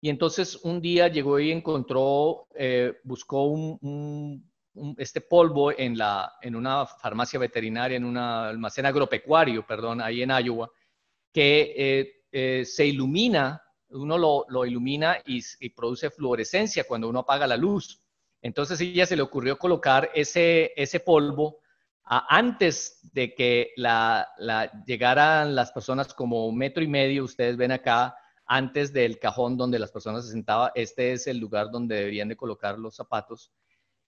Y entonces un día llegó y encontró, eh, buscó un, este polvo en, una farmacia veterinaria, en un almacén agropecuario, perdón, ahí en Iowa, que eh, eh, se ilumina, uno lo, ilumina y, produce fluorescencia cuando uno apaga la luz. Entonces ella se le ocurrió colocar ese, polvo antes de que la, llegaran las personas como un metro y medio, ustedes ven acá, antes del cajón donde las personas se sentaban, este es el lugar donde deberían de colocar los zapatos.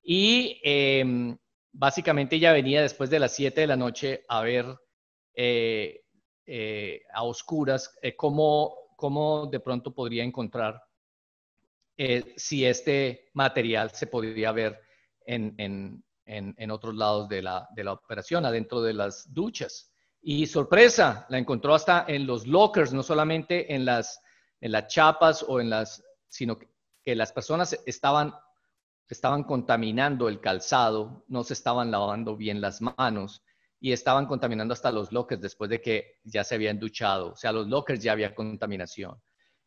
Y em, básicamente ella venía después de las 7 de la noche a ver eh, eh, a oscuras eh, cómo, cómo, de pronto podría encontrar si este material se podría ver en, otros lados de la, operación, adentro de las duchas. Y sorpresa, la encontró hasta en los lockers, no solamente en las, en las chapas o en las, sino que las personas estaban estaban contaminando el calzado, no se estaban lavando bien las manos y estaban contaminando hasta los lockers después de que ya se habían duchado. O sea, los lockers ya había contaminación.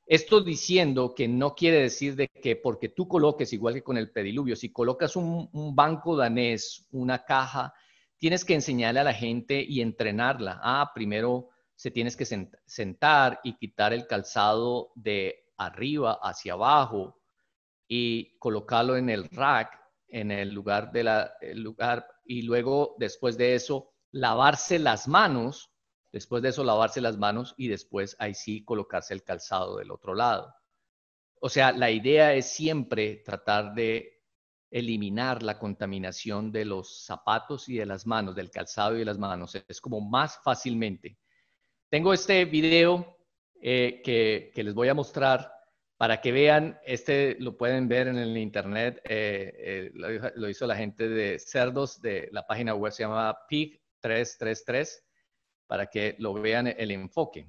Esto diciendo que no quiere decir de que porque tú coloques, igual que con el pediluvio, si colocas un, un, banco danés, una caja, tienes que enseñarle a la gente y entrenarla. Ah, primero se tienes que sentar y quitar el calzado de arriba hacia abajo y colocarlo en el rack, en el lugar de la, lugar, y luego después de eso lavarse las manos, después de eso lavarse las manos y después ahí sí colocarse el calzado del otro lado. O sea, la idea es siempre tratar de eliminar la contaminación de los zapatos y de las manos, del calzado y de las manos. Es como más fácilmente. Tengo este video eh, que les voy a mostrar para que vean, este lo pueden ver en el internet, eh, eh, lo, hizo la gente de Cerdos, de la página web se llama Pig333, para que lo vean el enfoque.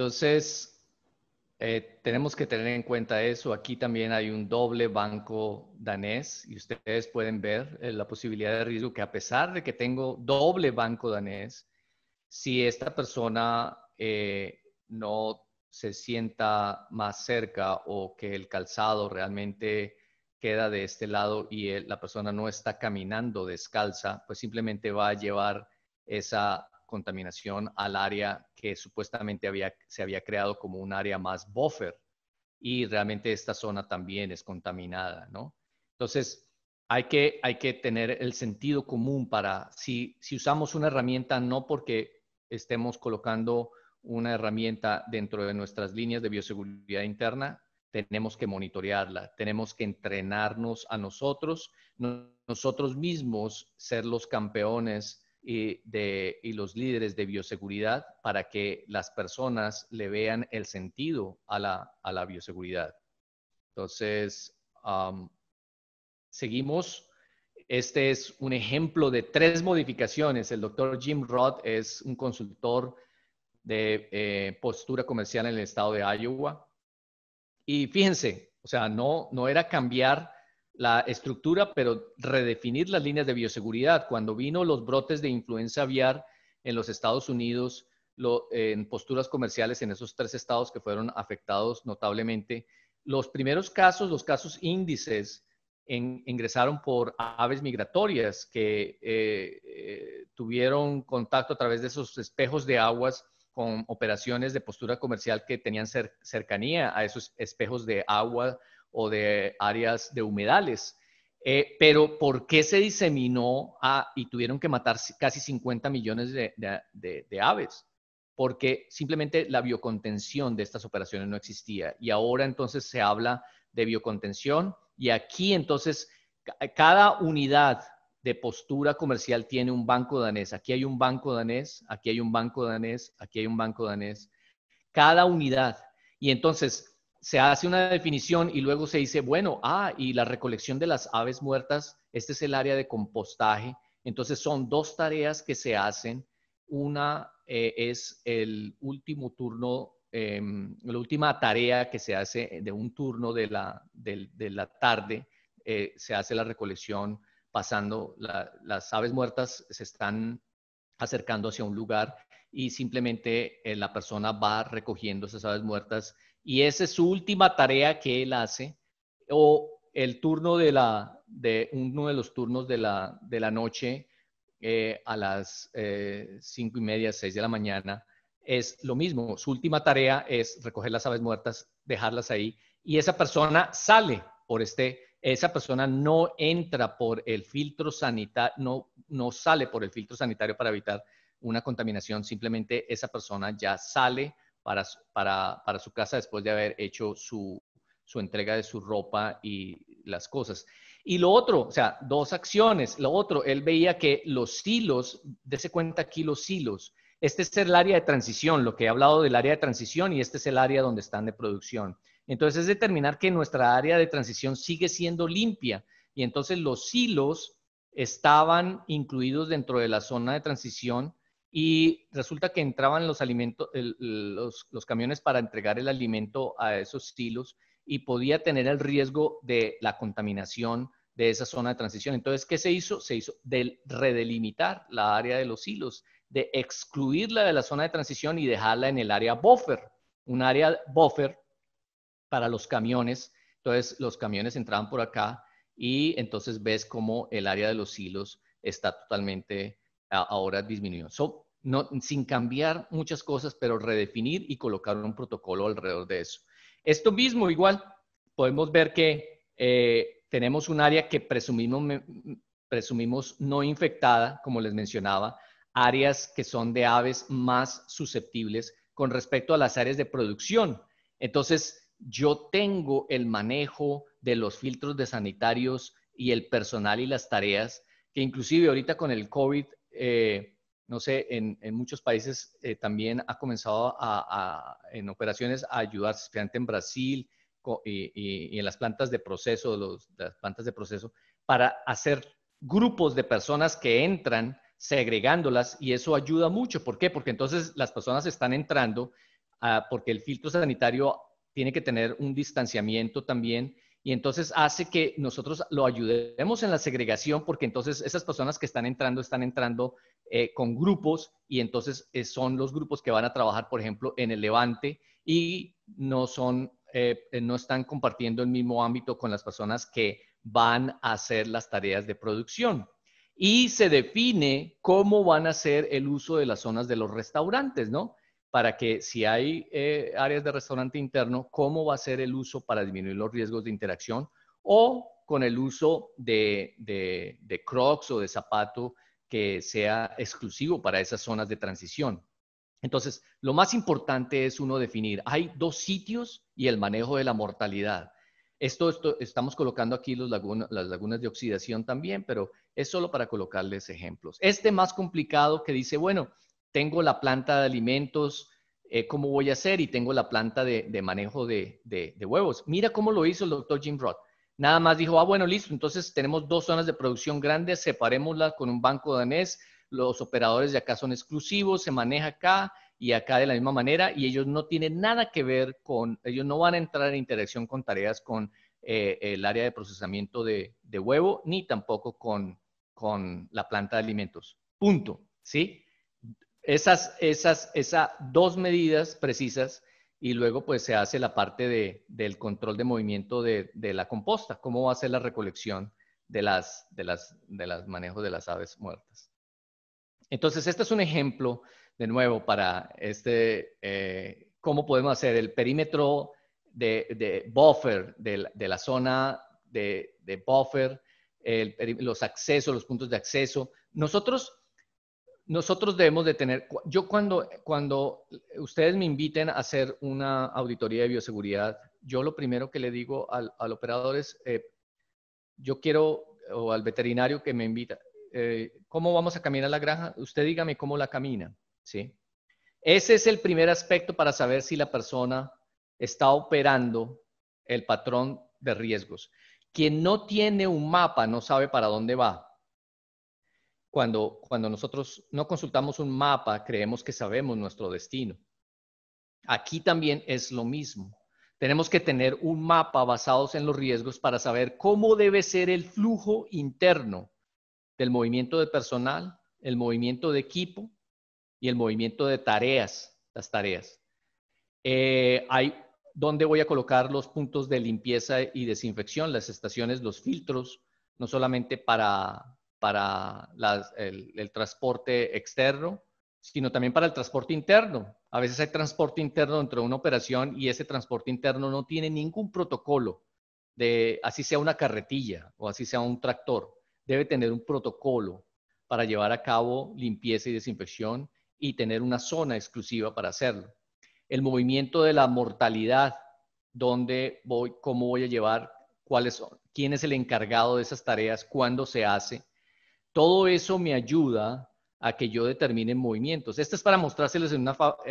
Entonces, eh, tenemos que tener en cuenta eso. Aquí también hay un doble banco danés y ustedes pueden ver eh, la posibilidad de riesgo que a pesar de que tengo doble banco danés, si esta persona eh, no se sienta más cerca o que el calzado realmente queda de este lado y la persona no está caminando descalza, pues simplemente va a llevar esa contaminación al área que supuestamente había, se había creado como un área más buffer y realmente esta zona también es contaminada, ¿no? Entonces, hay que, hay que tener el sentido común para, si, si usamos una herramienta, no porque estemos colocando una herramienta dentro de nuestras líneas de bioseguridad interna, tenemos que monitorearla, tenemos que entrenarnos a nosotros, nosotros mismos ser los campeones y, de, los líderes de bioseguridad para que las personas le vean el sentido a la, a la bioseguridad. Entonces, seguimos. Este es un ejemplo de tres modificaciones. El doctor Jim Roth es un consultor de eh, postura comercial en el estado de Iowa. Y fíjense, o sea, no, no era cambiar la estructura, pero redefinir las líneas de bioseguridad. Cuando vino los brotes de influenza aviar en los Estados Unidos, en posturas comerciales en esos tres estados que fueron afectados notablemente, los primeros casos, los casos índices, ingresaron por aves migratorias que eh, eh, tuvieron contacto a través de esos espejos de aguas con operaciones de postura comercial que tenían cercanía a esos espejos de agua o de áreas de humedales. Eh, pero ¿por qué se diseminó y tuvieron que matar casi 50 millones de, de, aves? Porque simplemente la biocontención de estas operaciones no existía. Y ahora entonces se habla de biocontención y aquí entonces cada unidad de postura comercial tiene un banco danés. Aquí hay un banco danés, aquí hay un banco danés, aquí hay un banco danés. Cada unidad. Y entonces se hace una definición y luego se dice, bueno, ah, y la recolección de las aves muertas, este es el área de compostaje. Entonces son dos tareas que se hacen. Una eh, es el último turno, em, la última tarea que se hace de un turno de la, de, la tarde, eh, se hace la recolección pasando, las aves muertas se están acercando hacia un lugar y simplemente eh, la persona va recogiendo esas aves muertas y esa es su última tarea que él hace, o el turno de, la, uno de los turnos de la, noche eh, a las eh, cinco y media, seis de la mañana, es lo mismo. Su última tarea es recoger las aves muertas, dejarlas ahí, y esa persona sale por este, esa persona no entra por el filtro sanitario, no, no sale por el filtro sanitario para evitar una contaminación, simplemente esa persona ya sale para, su casa después de haber hecho su, entrega de su ropa y las cosas. Y lo otro, o sea, dos acciones. Lo otro, él veía que los hilos, dése cuenta aquí los hilos. Este es el área de transición, lo que he hablado del área de transición y este es el área donde están de producción. Entonces es determinar que nuestra área de transición sigue siendo limpia y entonces los hilos estaban incluidos dentro de la zona de transición y resulta que entraban los, alimentos, los, camiones para entregar el alimento a esos silos y podía tener el riesgo de la contaminación de esa zona de transición. Entonces, ¿qué se hizo? Se hizo del redelimitar la área de los silos, de excluirla de la zona de transición y dejarla en el área buffer, un área buffer para los camiones. Entonces, los camiones entraban por acá y entonces ves cómo el área de los silos está totalmente ahora disminuyó. no, sin cambiar muchas cosas, pero redefinir y colocar un protocolo alrededor de eso. Esto mismo, igual, podemos ver que eh, tenemos un área que presumimos, presumimos no infectada, como les mencionaba, áreas que son de aves más susceptibles con respecto a las áreas de producción. Entonces, yo tengo el manejo de los filtros de sanitarios y el personal y las tareas, que inclusive ahorita con el COVID eh, no sé, en, muchos países eh, también ha comenzado a, en operaciones a ayudar, especialmente en Brasil y, en las plantas de proceso, las plantas de proceso, para hacer grupos de personas que entran segregándolas y eso ayuda mucho. ¿Por qué? Porque entonces las personas están entrando ah, porque el filtro sanitario tiene que tener un distanciamiento también y entonces hace que nosotros lo ayudemos en la segregación porque entonces esas personas que están entrando están entrando eh, con grupos y entonces eh, son los grupos que van a trabajar, por ejemplo, en el Levante y no son, eh, no están compartiendo el mismo ámbito con las personas que van a hacer las tareas de producción. Y se define cómo van a hacer el uso de las zonas de los restaurantes, ¿no? para que si hay eh, áreas de restaurante interno, cómo va a ser el uso para disminuir los riesgos de interacción o con el uso de, crocs o de zapato que sea exclusivo para esas zonas de transición. Entonces, lo más importante es uno definir, hay dos sitios y el manejo de la mortalidad. Esto, estamos colocando aquí las lagunas de oxidación también, pero es solo para colocarles ejemplos. Este más complicado que dice, bueno, tengo la planta de alimentos, eh, ¿cómo voy a hacer? Y tengo la planta de, manejo de, huevos. Mira cómo lo hizo el doctor Jim Roth. Nada más dijo, ah, bueno, listo, entonces tenemos dos zonas de producción grandes, separémoslas con un banco danés, los operadores de acá son exclusivos, se maneja acá y acá de la misma manera, y ellos no tienen nada que ver con, ellos no van a entrar en interacción con tareas con eh, el área de procesamiento de, de huevo, ni tampoco con, con la planta de alimentos. Punto, ¿sí? Esas, dos medidas precisas y luego pues se hace la parte del control de movimiento de, la composta, cómo va a ser la recolección de las, de las, de las manejos de las aves muertas. Entonces, este es un ejemplo de nuevo para este, eh, cómo podemos hacer el perímetro de, de buffer de, la zona de, buffer, los accesos, los puntos de acceso. Nosotros nosotros debemos de tener, yo cuando, cuando ustedes me inviten a hacer una auditoría de bioseguridad, yo lo primero que le digo al, operador es, eh, yo quiero, o al veterinario que me invita, eh, ¿cómo vamos a caminar la granja? Usted dígame cómo la camina, ¿sí? Ese es el primer aspecto para saber si la persona está operando el patrón de riesgos. Quien no tiene un mapa no sabe para dónde va cuando, nosotros no consultamos un mapa, creemos que sabemos nuestro destino. Aquí también es lo mismo. Tenemos que tener un mapa basados en los riesgos para saber cómo debe ser el flujo interno del movimiento de personal, el movimiento de equipo y el movimiento de tareas, las tareas. Eh, hay dónde voy a colocar los puntos de limpieza y desinfección, las estaciones, los filtros, no solamente para para el, transporte externo, sino también para el transporte interno. A veces hay transporte interno dentro de una operación y ese transporte interno no tiene ningún protocolo de así sea una carretilla o así sea un tractor. Debe tener un protocolo para llevar a cabo limpieza y desinfección y tener una zona exclusiva para hacerlo. El movimiento de la mortalidad, dónde voy, cómo voy a llevar, cuáles son, quién es el encargado de esas tareas, cuándo se hace, todo eso me ayuda a que yo determine movimientos. Este es para mostrárselos en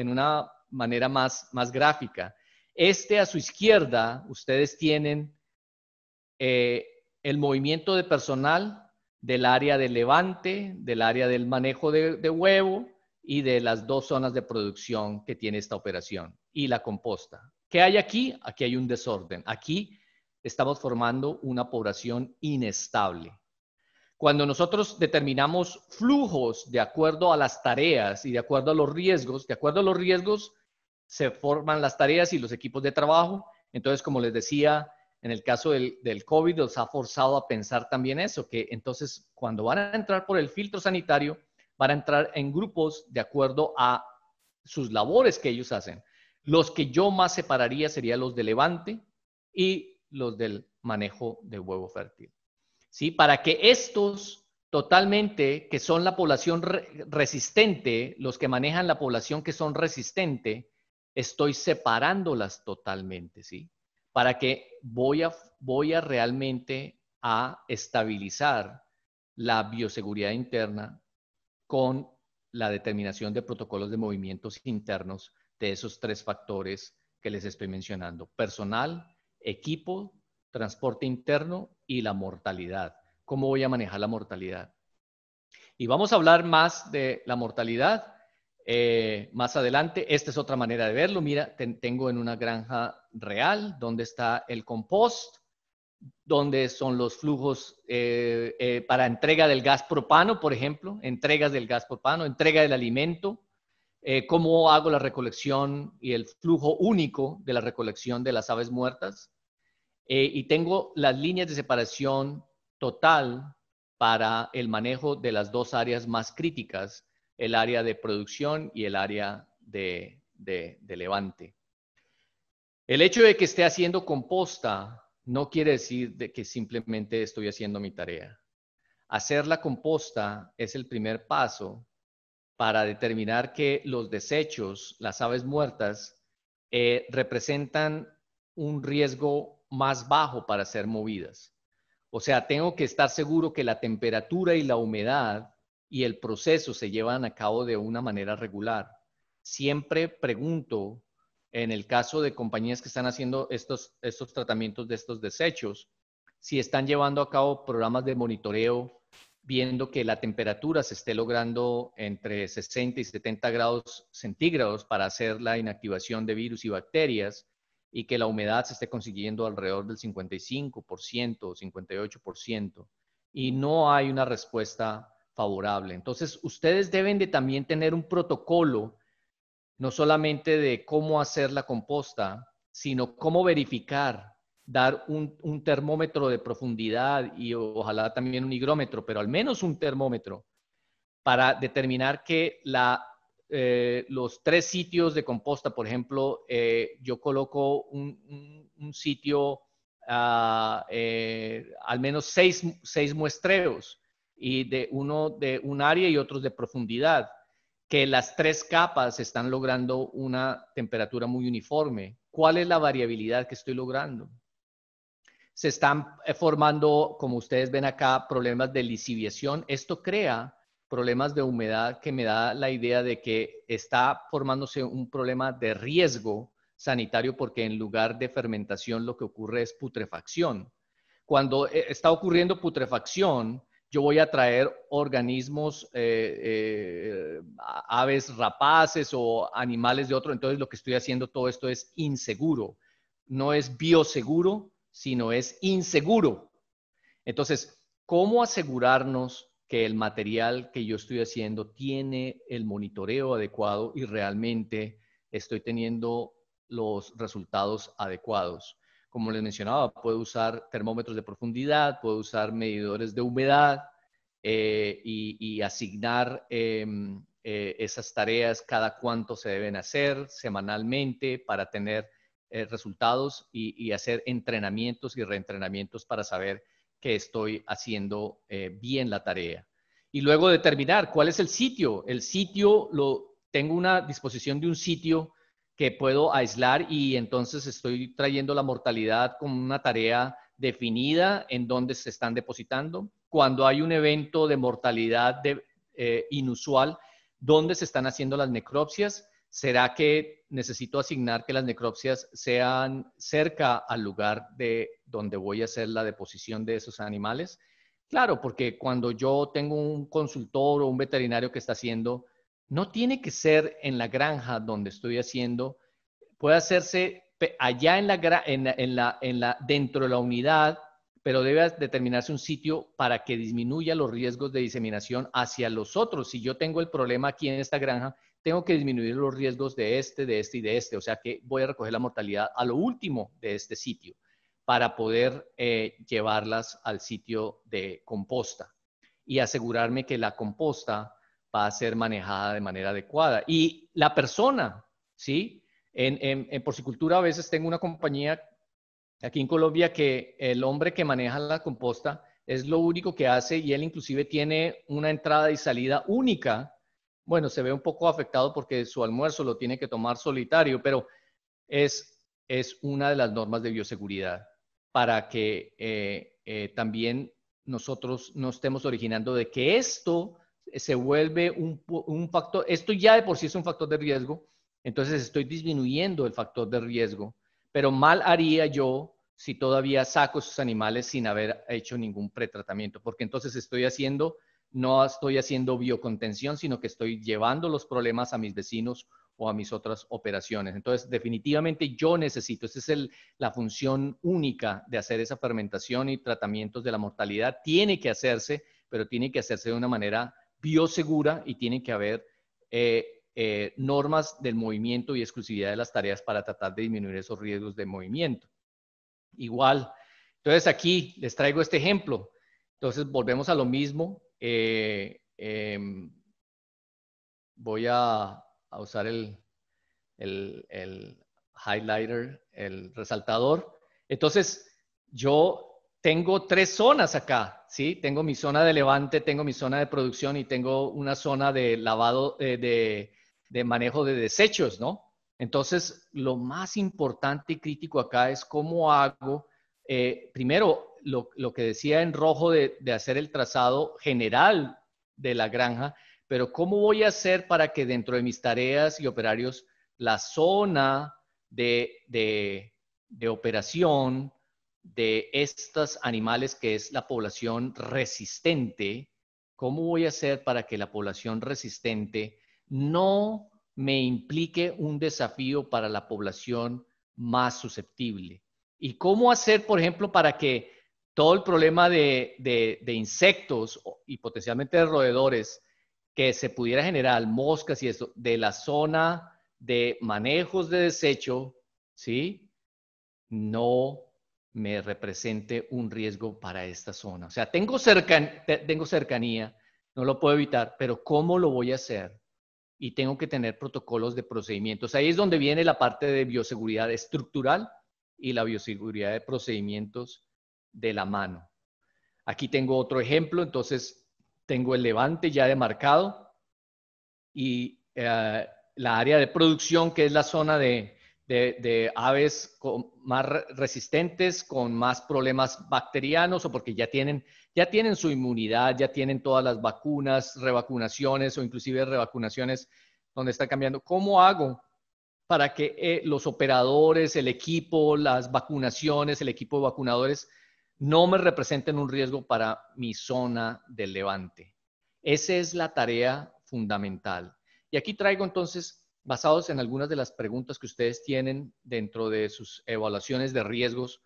una, manera más, gráfica. Este a su izquierda, ustedes tienen eh, el movimiento de personal del área de levante, del área del manejo de, huevo y de las dos zonas de producción que tiene esta operación y la composta. ¿Qué hay aquí? Aquí hay un desorden. Aquí estamos formando una población inestable. Cuando nosotros determinamos flujos de acuerdo a las tareas y de acuerdo a los riesgos, de acuerdo a los riesgos se forman las tareas y los equipos de trabajo. Entonces, como les decía, en el caso del, COVID nos ha forzado a pensar también eso, que entonces cuando van a entrar por el filtro sanitario, van a entrar en grupos de acuerdo a sus labores que ellos hacen. Los que yo más separaría serían los de levante y los del manejo de huevo fértil. ¿sí? Para que estos totalmente, que son la población resistente, los que manejan la población que son resistente, estoy separándolas totalmente, ¿sí? Para que voy a, voy a realmente a estabilizar la bioseguridad interna con la determinación de protocolos de movimientos internos de esos tres factores que les estoy mencionando, personal, equipo transporte interno y la mortalidad. ¿Cómo voy a manejar la mortalidad? Y vamos a hablar más de la mortalidad eh, más adelante. Esta es otra manera de verlo. Mira, tengo en una granja real donde está el compost, donde son los flujos eh, eh, para entrega del gas propano, por ejemplo, entregas del gas propano, entrega del alimento, cómo hago la recolección y el flujo único de la recolección de las aves muertas, eh, y tengo las líneas de separación total para el manejo de las dos áreas más críticas, el área de producción y el área de, levante. El hecho de que esté haciendo composta no quiere decir de que simplemente estoy haciendo mi tarea. Hacer la composta es el primer paso para determinar que los desechos, las aves muertas, eh, representan un riesgo más bajo para ser movidas. O sea, tengo que estar seguro que la temperatura y la humedad y el proceso se llevan a cabo de una manera regular. Siempre pregunto, en el caso de compañías que están haciendo estos, estos tratamientos de estos desechos, si están llevando a cabo programas de monitoreo, viendo que la temperatura se esté logrando entre 60 y 70 grados centígrados para hacer la inactivación de virus y bacterias, y que la humedad se esté consiguiendo alrededor del 55% o 58% y no hay una respuesta favorable. Entonces, ustedes deben de también tener un protocolo, no solamente de cómo hacer la composta, sino cómo verificar, dar un, un termómetro de profundidad y ojalá también un higrómetro, pero al menos un termómetro para determinar que la eh, los tres sitios de composta, por ejemplo, eh, yo coloco un, sitio, ah, eh, al menos seis, seis, muestreos, y de uno de un área y otros de profundidad, que las tres capas están logrando una temperatura muy uniforme. ¿Cuál es la variabilidad que estoy logrando? Se están formando, como ustedes ven acá, problemas de lisiviación. Esto crea problemas de humedad que me da la idea de que está formándose un problema de riesgo sanitario porque en lugar de fermentación lo que ocurre es putrefacción. Cuando eh, está ocurriendo putrefacción, yo voy a traer organismos, eh, eh, aves rapaces o animales de otro. Entonces lo que estoy haciendo todo esto es inseguro. No es bioseguro, sino es inseguro. Entonces, ¿cómo asegurarnos que el material que yo estoy haciendo tiene el monitoreo adecuado y realmente estoy teniendo los resultados adecuados. Como les mencionaba, puedo usar termómetros de profundidad, puedo usar medidores de humedad eh, y, asignar em, eh, esas tareas cada cuánto se deben hacer semanalmente para tener eh, resultados y hacer entrenamientos y reentrenamientos para saber que estoy haciendo eh, bien la tarea. Y luego determinar cuál es el sitio. El sitio, lo, tengo una disposición de un sitio que puedo aislar y entonces estoy trayendo la mortalidad con una tarea definida en donde se están depositando. Cuando hay un evento de mortalidad de, eh, inusual, dónde se están haciendo las necropsias ¿Será que necesito asignar que las necropsias sean cerca al lugar de donde voy a hacer la deposición de esos animales? Claro, porque cuando yo tengo un consultor o un veterinario que está haciendo, no tiene que ser en la granja donde estoy haciendo, puede hacerse allá en la, dentro de la unidad, pero debe determinarse un sitio para que disminuya los riesgos de diseminación hacia los otros. Si yo tengo el problema aquí en esta granja, tengo que disminuir los riesgos de este, de este y de este. O sea que voy a recoger la mortalidad a lo último de este sitio para poder eh, llevarlas al sitio de composta y asegurarme que la composta va a ser manejada de manera adecuada. Y la persona, ¿sí? En, en, en porcicultura a veces tengo una compañía aquí en Colombia que el hombre que maneja la composta es lo único que hace y él inclusive tiene una entrada y salida única bueno, se ve un poco afectado porque su almuerzo lo tiene que tomar solitario, pero es, es una de las normas de bioseguridad para que eh, eh, también nosotros no estemos originando de que esto se vuelve un, un factor, esto ya de por sí es un factor de riesgo, entonces estoy disminuyendo el factor de riesgo, pero mal haría yo si todavía saco esos animales sin haber hecho ningún pretratamiento, porque entonces estoy haciendo no estoy haciendo biocontención, sino que estoy llevando los problemas a mis vecinos o a mis otras operaciones. Entonces, definitivamente yo necesito, esa es la función única de hacer esa fermentación y tratamientos de la mortalidad. Tiene que hacerse, pero tiene que hacerse de una manera biosegura y tiene que haber eh, eh, normas del movimiento y exclusividad de las tareas para tratar de disminuir esos riesgos de movimiento. Igual. Entonces, aquí les traigo este ejemplo. Entonces, volvemos a lo mismo eh, em, voy a, usar el, highlighter, el resaltador. Entonces, yo tengo tres zonas acá, ¿sí? Tengo mi zona de levante, tengo mi zona de producción y tengo una zona de lavado, eh, de, manejo de desechos, ¿no? Entonces, lo más importante y crítico acá es cómo hago, eh, primero, lo, que decía en rojo de, hacer el trazado general de la granja, pero ¿cómo voy a hacer para que dentro de mis tareas y operarios la zona de, de, operación de estos animales que es la población resistente, ¿cómo voy a hacer para que la población resistente no me implique un desafío para la población más susceptible? ¿Y cómo hacer, por ejemplo, para que todo el problema de, insectos y potencialmente de roedores que se pudiera generar, moscas y eso, de la zona de manejos de desecho, ¿sí? No me represente un riesgo para esta zona. O sea, tengo, tengo cercanía, no lo puedo evitar, pero ¿cómo lo voy a hacer? Y tengo que tener protocolos de procedimientos. Ahí es donde viene la parte de bioseguridad estructural y la bioseguridad de procedimientos de la mano. Aquí tengo otro ejemplo, entonces tengo el levante ya demarcado y eh, la área de producción, que es la zona de, aves más resistentes, con más problemas bacterianos o porque ya tienen, ya tienen su inmunidad, ya tienen todas las vacunas, revacunaciones o inclusive revacunaciones donde está cambiando. ¿Cómo hago para que eh, los operadores, el equipo, las vacunaciones, el equipo de vacunadores no me representen un riesgo para mi zona del levante. Esa es la tarea fundamental. Y aquí traigo entonces, basados en algunas de las preguntas que ustedes tienen dentro de sus evaluaciones de riesgos,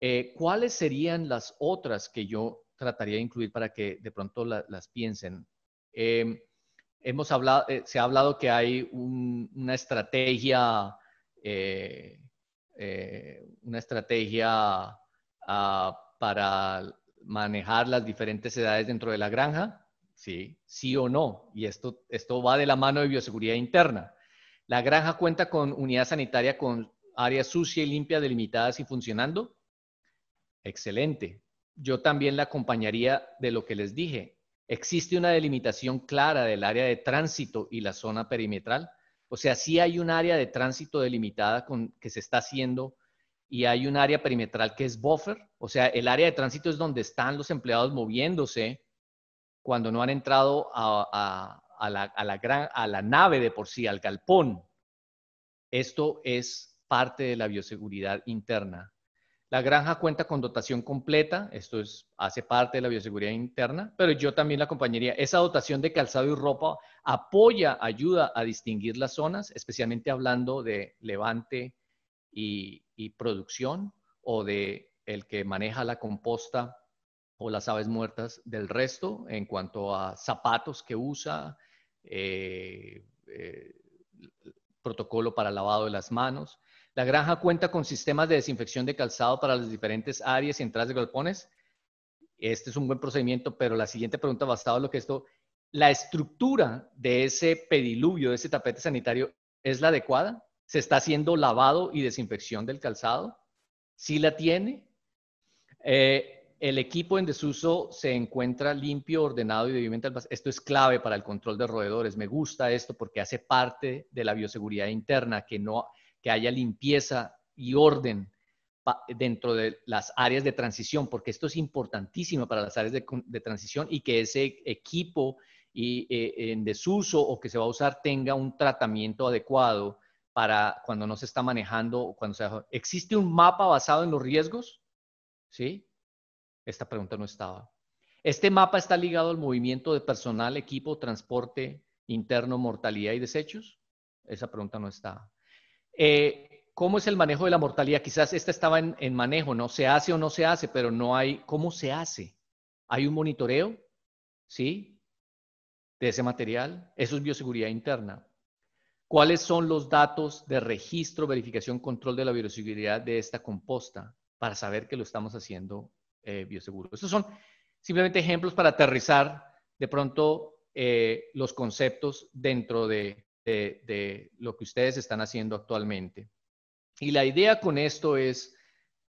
eh, ¿cuáles serían las otras que yo trataría de incluir para que de pronto las piensen? Eh, hemos hablado, eh, se ha hablado que hay una estrategia, una estrategia ah, para manejar las diferentes edades dentro de la granja? Sí, sí o no. Y esto, esto va de la mano de bioseguridad interna. La granja cuenta con unidad sanitaria con área sucia y limpia delimitadas y funcionando. Excelente. Yo también la acompañaría de lo que les dije. Existe una delimitación clara del área de tránsito y la zona perimetral. O sea, sí hay un área de tránsito delimitada con, que se está haciendo y hay un área perimetral que es buffer, o sea, el área de tránsito es donde están los empleados moviéndose cuando no han entrado a, la, nave de por sí, al galpón. Esto es parte de la bioseguridad interna. La granja cuenta con dotación completa, esto es, hace parte de la bioseguridad interna, pero yo también la compañería. Esa dotación de calzado y ropa apoya, ayuda a distinguir las zonas, especialmente hablando de levante y, y producción o de el que maneja la composta o las aves muertas del resto en cuanto a zapatos que usa, eh, eh, protocolo para lavado de las manos. La granja cuenta con sistemas de desinfección de calzado para las diferentes áreas y entradas de galpones. Este es un buen procedimiento, pero la siguiente pregunta basada en lo que esto, la estructura de ese pediluvio, de ese tapete sanitario, ¿es la adecuada? se está haciendo lavado y desinfección del calzado, sí la tiene. Eh, el equipo en desuso se encuentra limpio, ordenado y debidamente Esto es clave para el control de roedores. Me gusta esto porque hace parte de la bioseguridad interna, que, no, que haya limpieza y orden dentro de las áreas de transición, porque esto es importantísimo para las áreas de, transición y que ese equipo eh, en desuso o que se va a usar tenga un tratamiento adecuado para cuando no se está manejando, cuando ¿Existe un mapa basado en los riesgos? ¿Sí? Esta pregunta no estaba. Este mapa está ligado al movimiento de personal, equipo, transporte interno, mortalidad y desechos. Esa pregunta no estaba. Eh, ¿Cómo es el manejo de la mortalidad? Quizás esta estaba en, en manejo, ¿no? Se hace o no se hace, pero no hay cómo se hace. Hay un monitoreo, ¿sí? De ese material. Eso es bioseguridad interna. ¿Cuáles son los datos de registro, verificación, control de la bioseguridad de esta composta para saber que lo estamos haciendo eh, bioseguro? Estos son simplemente ejemplos para aterrizar de pronto eh, los conceptos dentro de, lo que ustedes están haciendo actualmente. Y la idea con esto es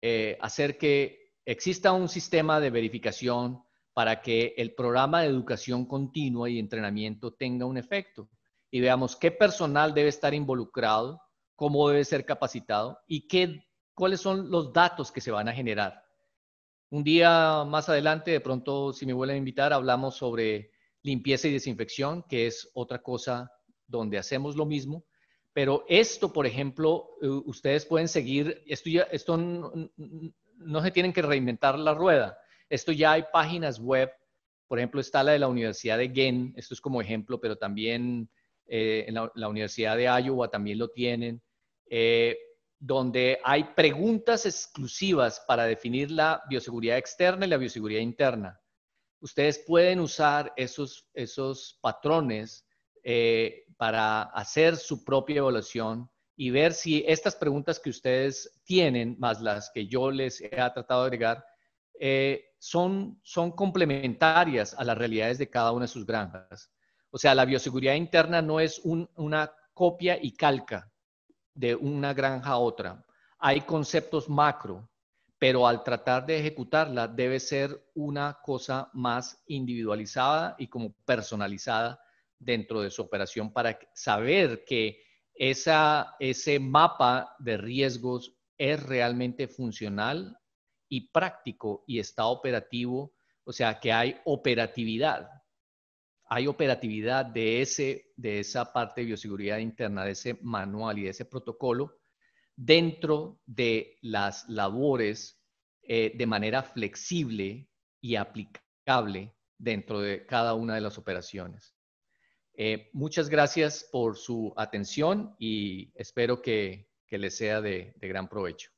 eh, hacer que exista un sistema de verificación para que el programa de educación continua y entrenamiento tenga un efecto y veamos qué personal debe estar involucrado, cómo debe ser capacitado y qué, cuáles son los datos que se van a generar. Un día más adelante, de pronto, si me vuelven a invitar, hablamos sobre limpieza y desinfección, que es otra cosa donde hacemos lo mismo. Pero esto, por ejemplo, eh, ustedes pueden seguir, esto, ya, esto no, se tienen que reinventar la rueda. Esto ya hay páginas web, por ejemplo, está la de la Universidad de Ghent, esto es como ejemplo, pero también eh, en la, Universidad de Iowa también lo tienen, eh, donde hay preguntas exclusivas para definir la bioseguridad externa y la bioseguridad interna. Ustedes pueden usar esos, patrones eh, para hacer su propia evaluación y ver si estas preguntas que ustedes tienen, más las que yo les he tratado de agregar, son complementarias a las realidades de cada una de sus granjas. O sea, la bioseguridad interna no es una copia y calca de una granja a otra. Hay conceptos macro, pero al tratar de ejecutarla debe ser una cosa más individualizada y como personalizada dentro de su operación para saber que ese mapa de riesgos es realmente funcional y práctico y está operativo, o sea, que hay operatividad hay operatividad de, ese, de esa parte de bioseguridad interna, de ese manual y de ese protocolo dentro de las labores eh, de manera flexible y aplicable dentro de cada una de las operaciones. Eh, muchas gracias por su atención y espero que, les sea de gran provecho.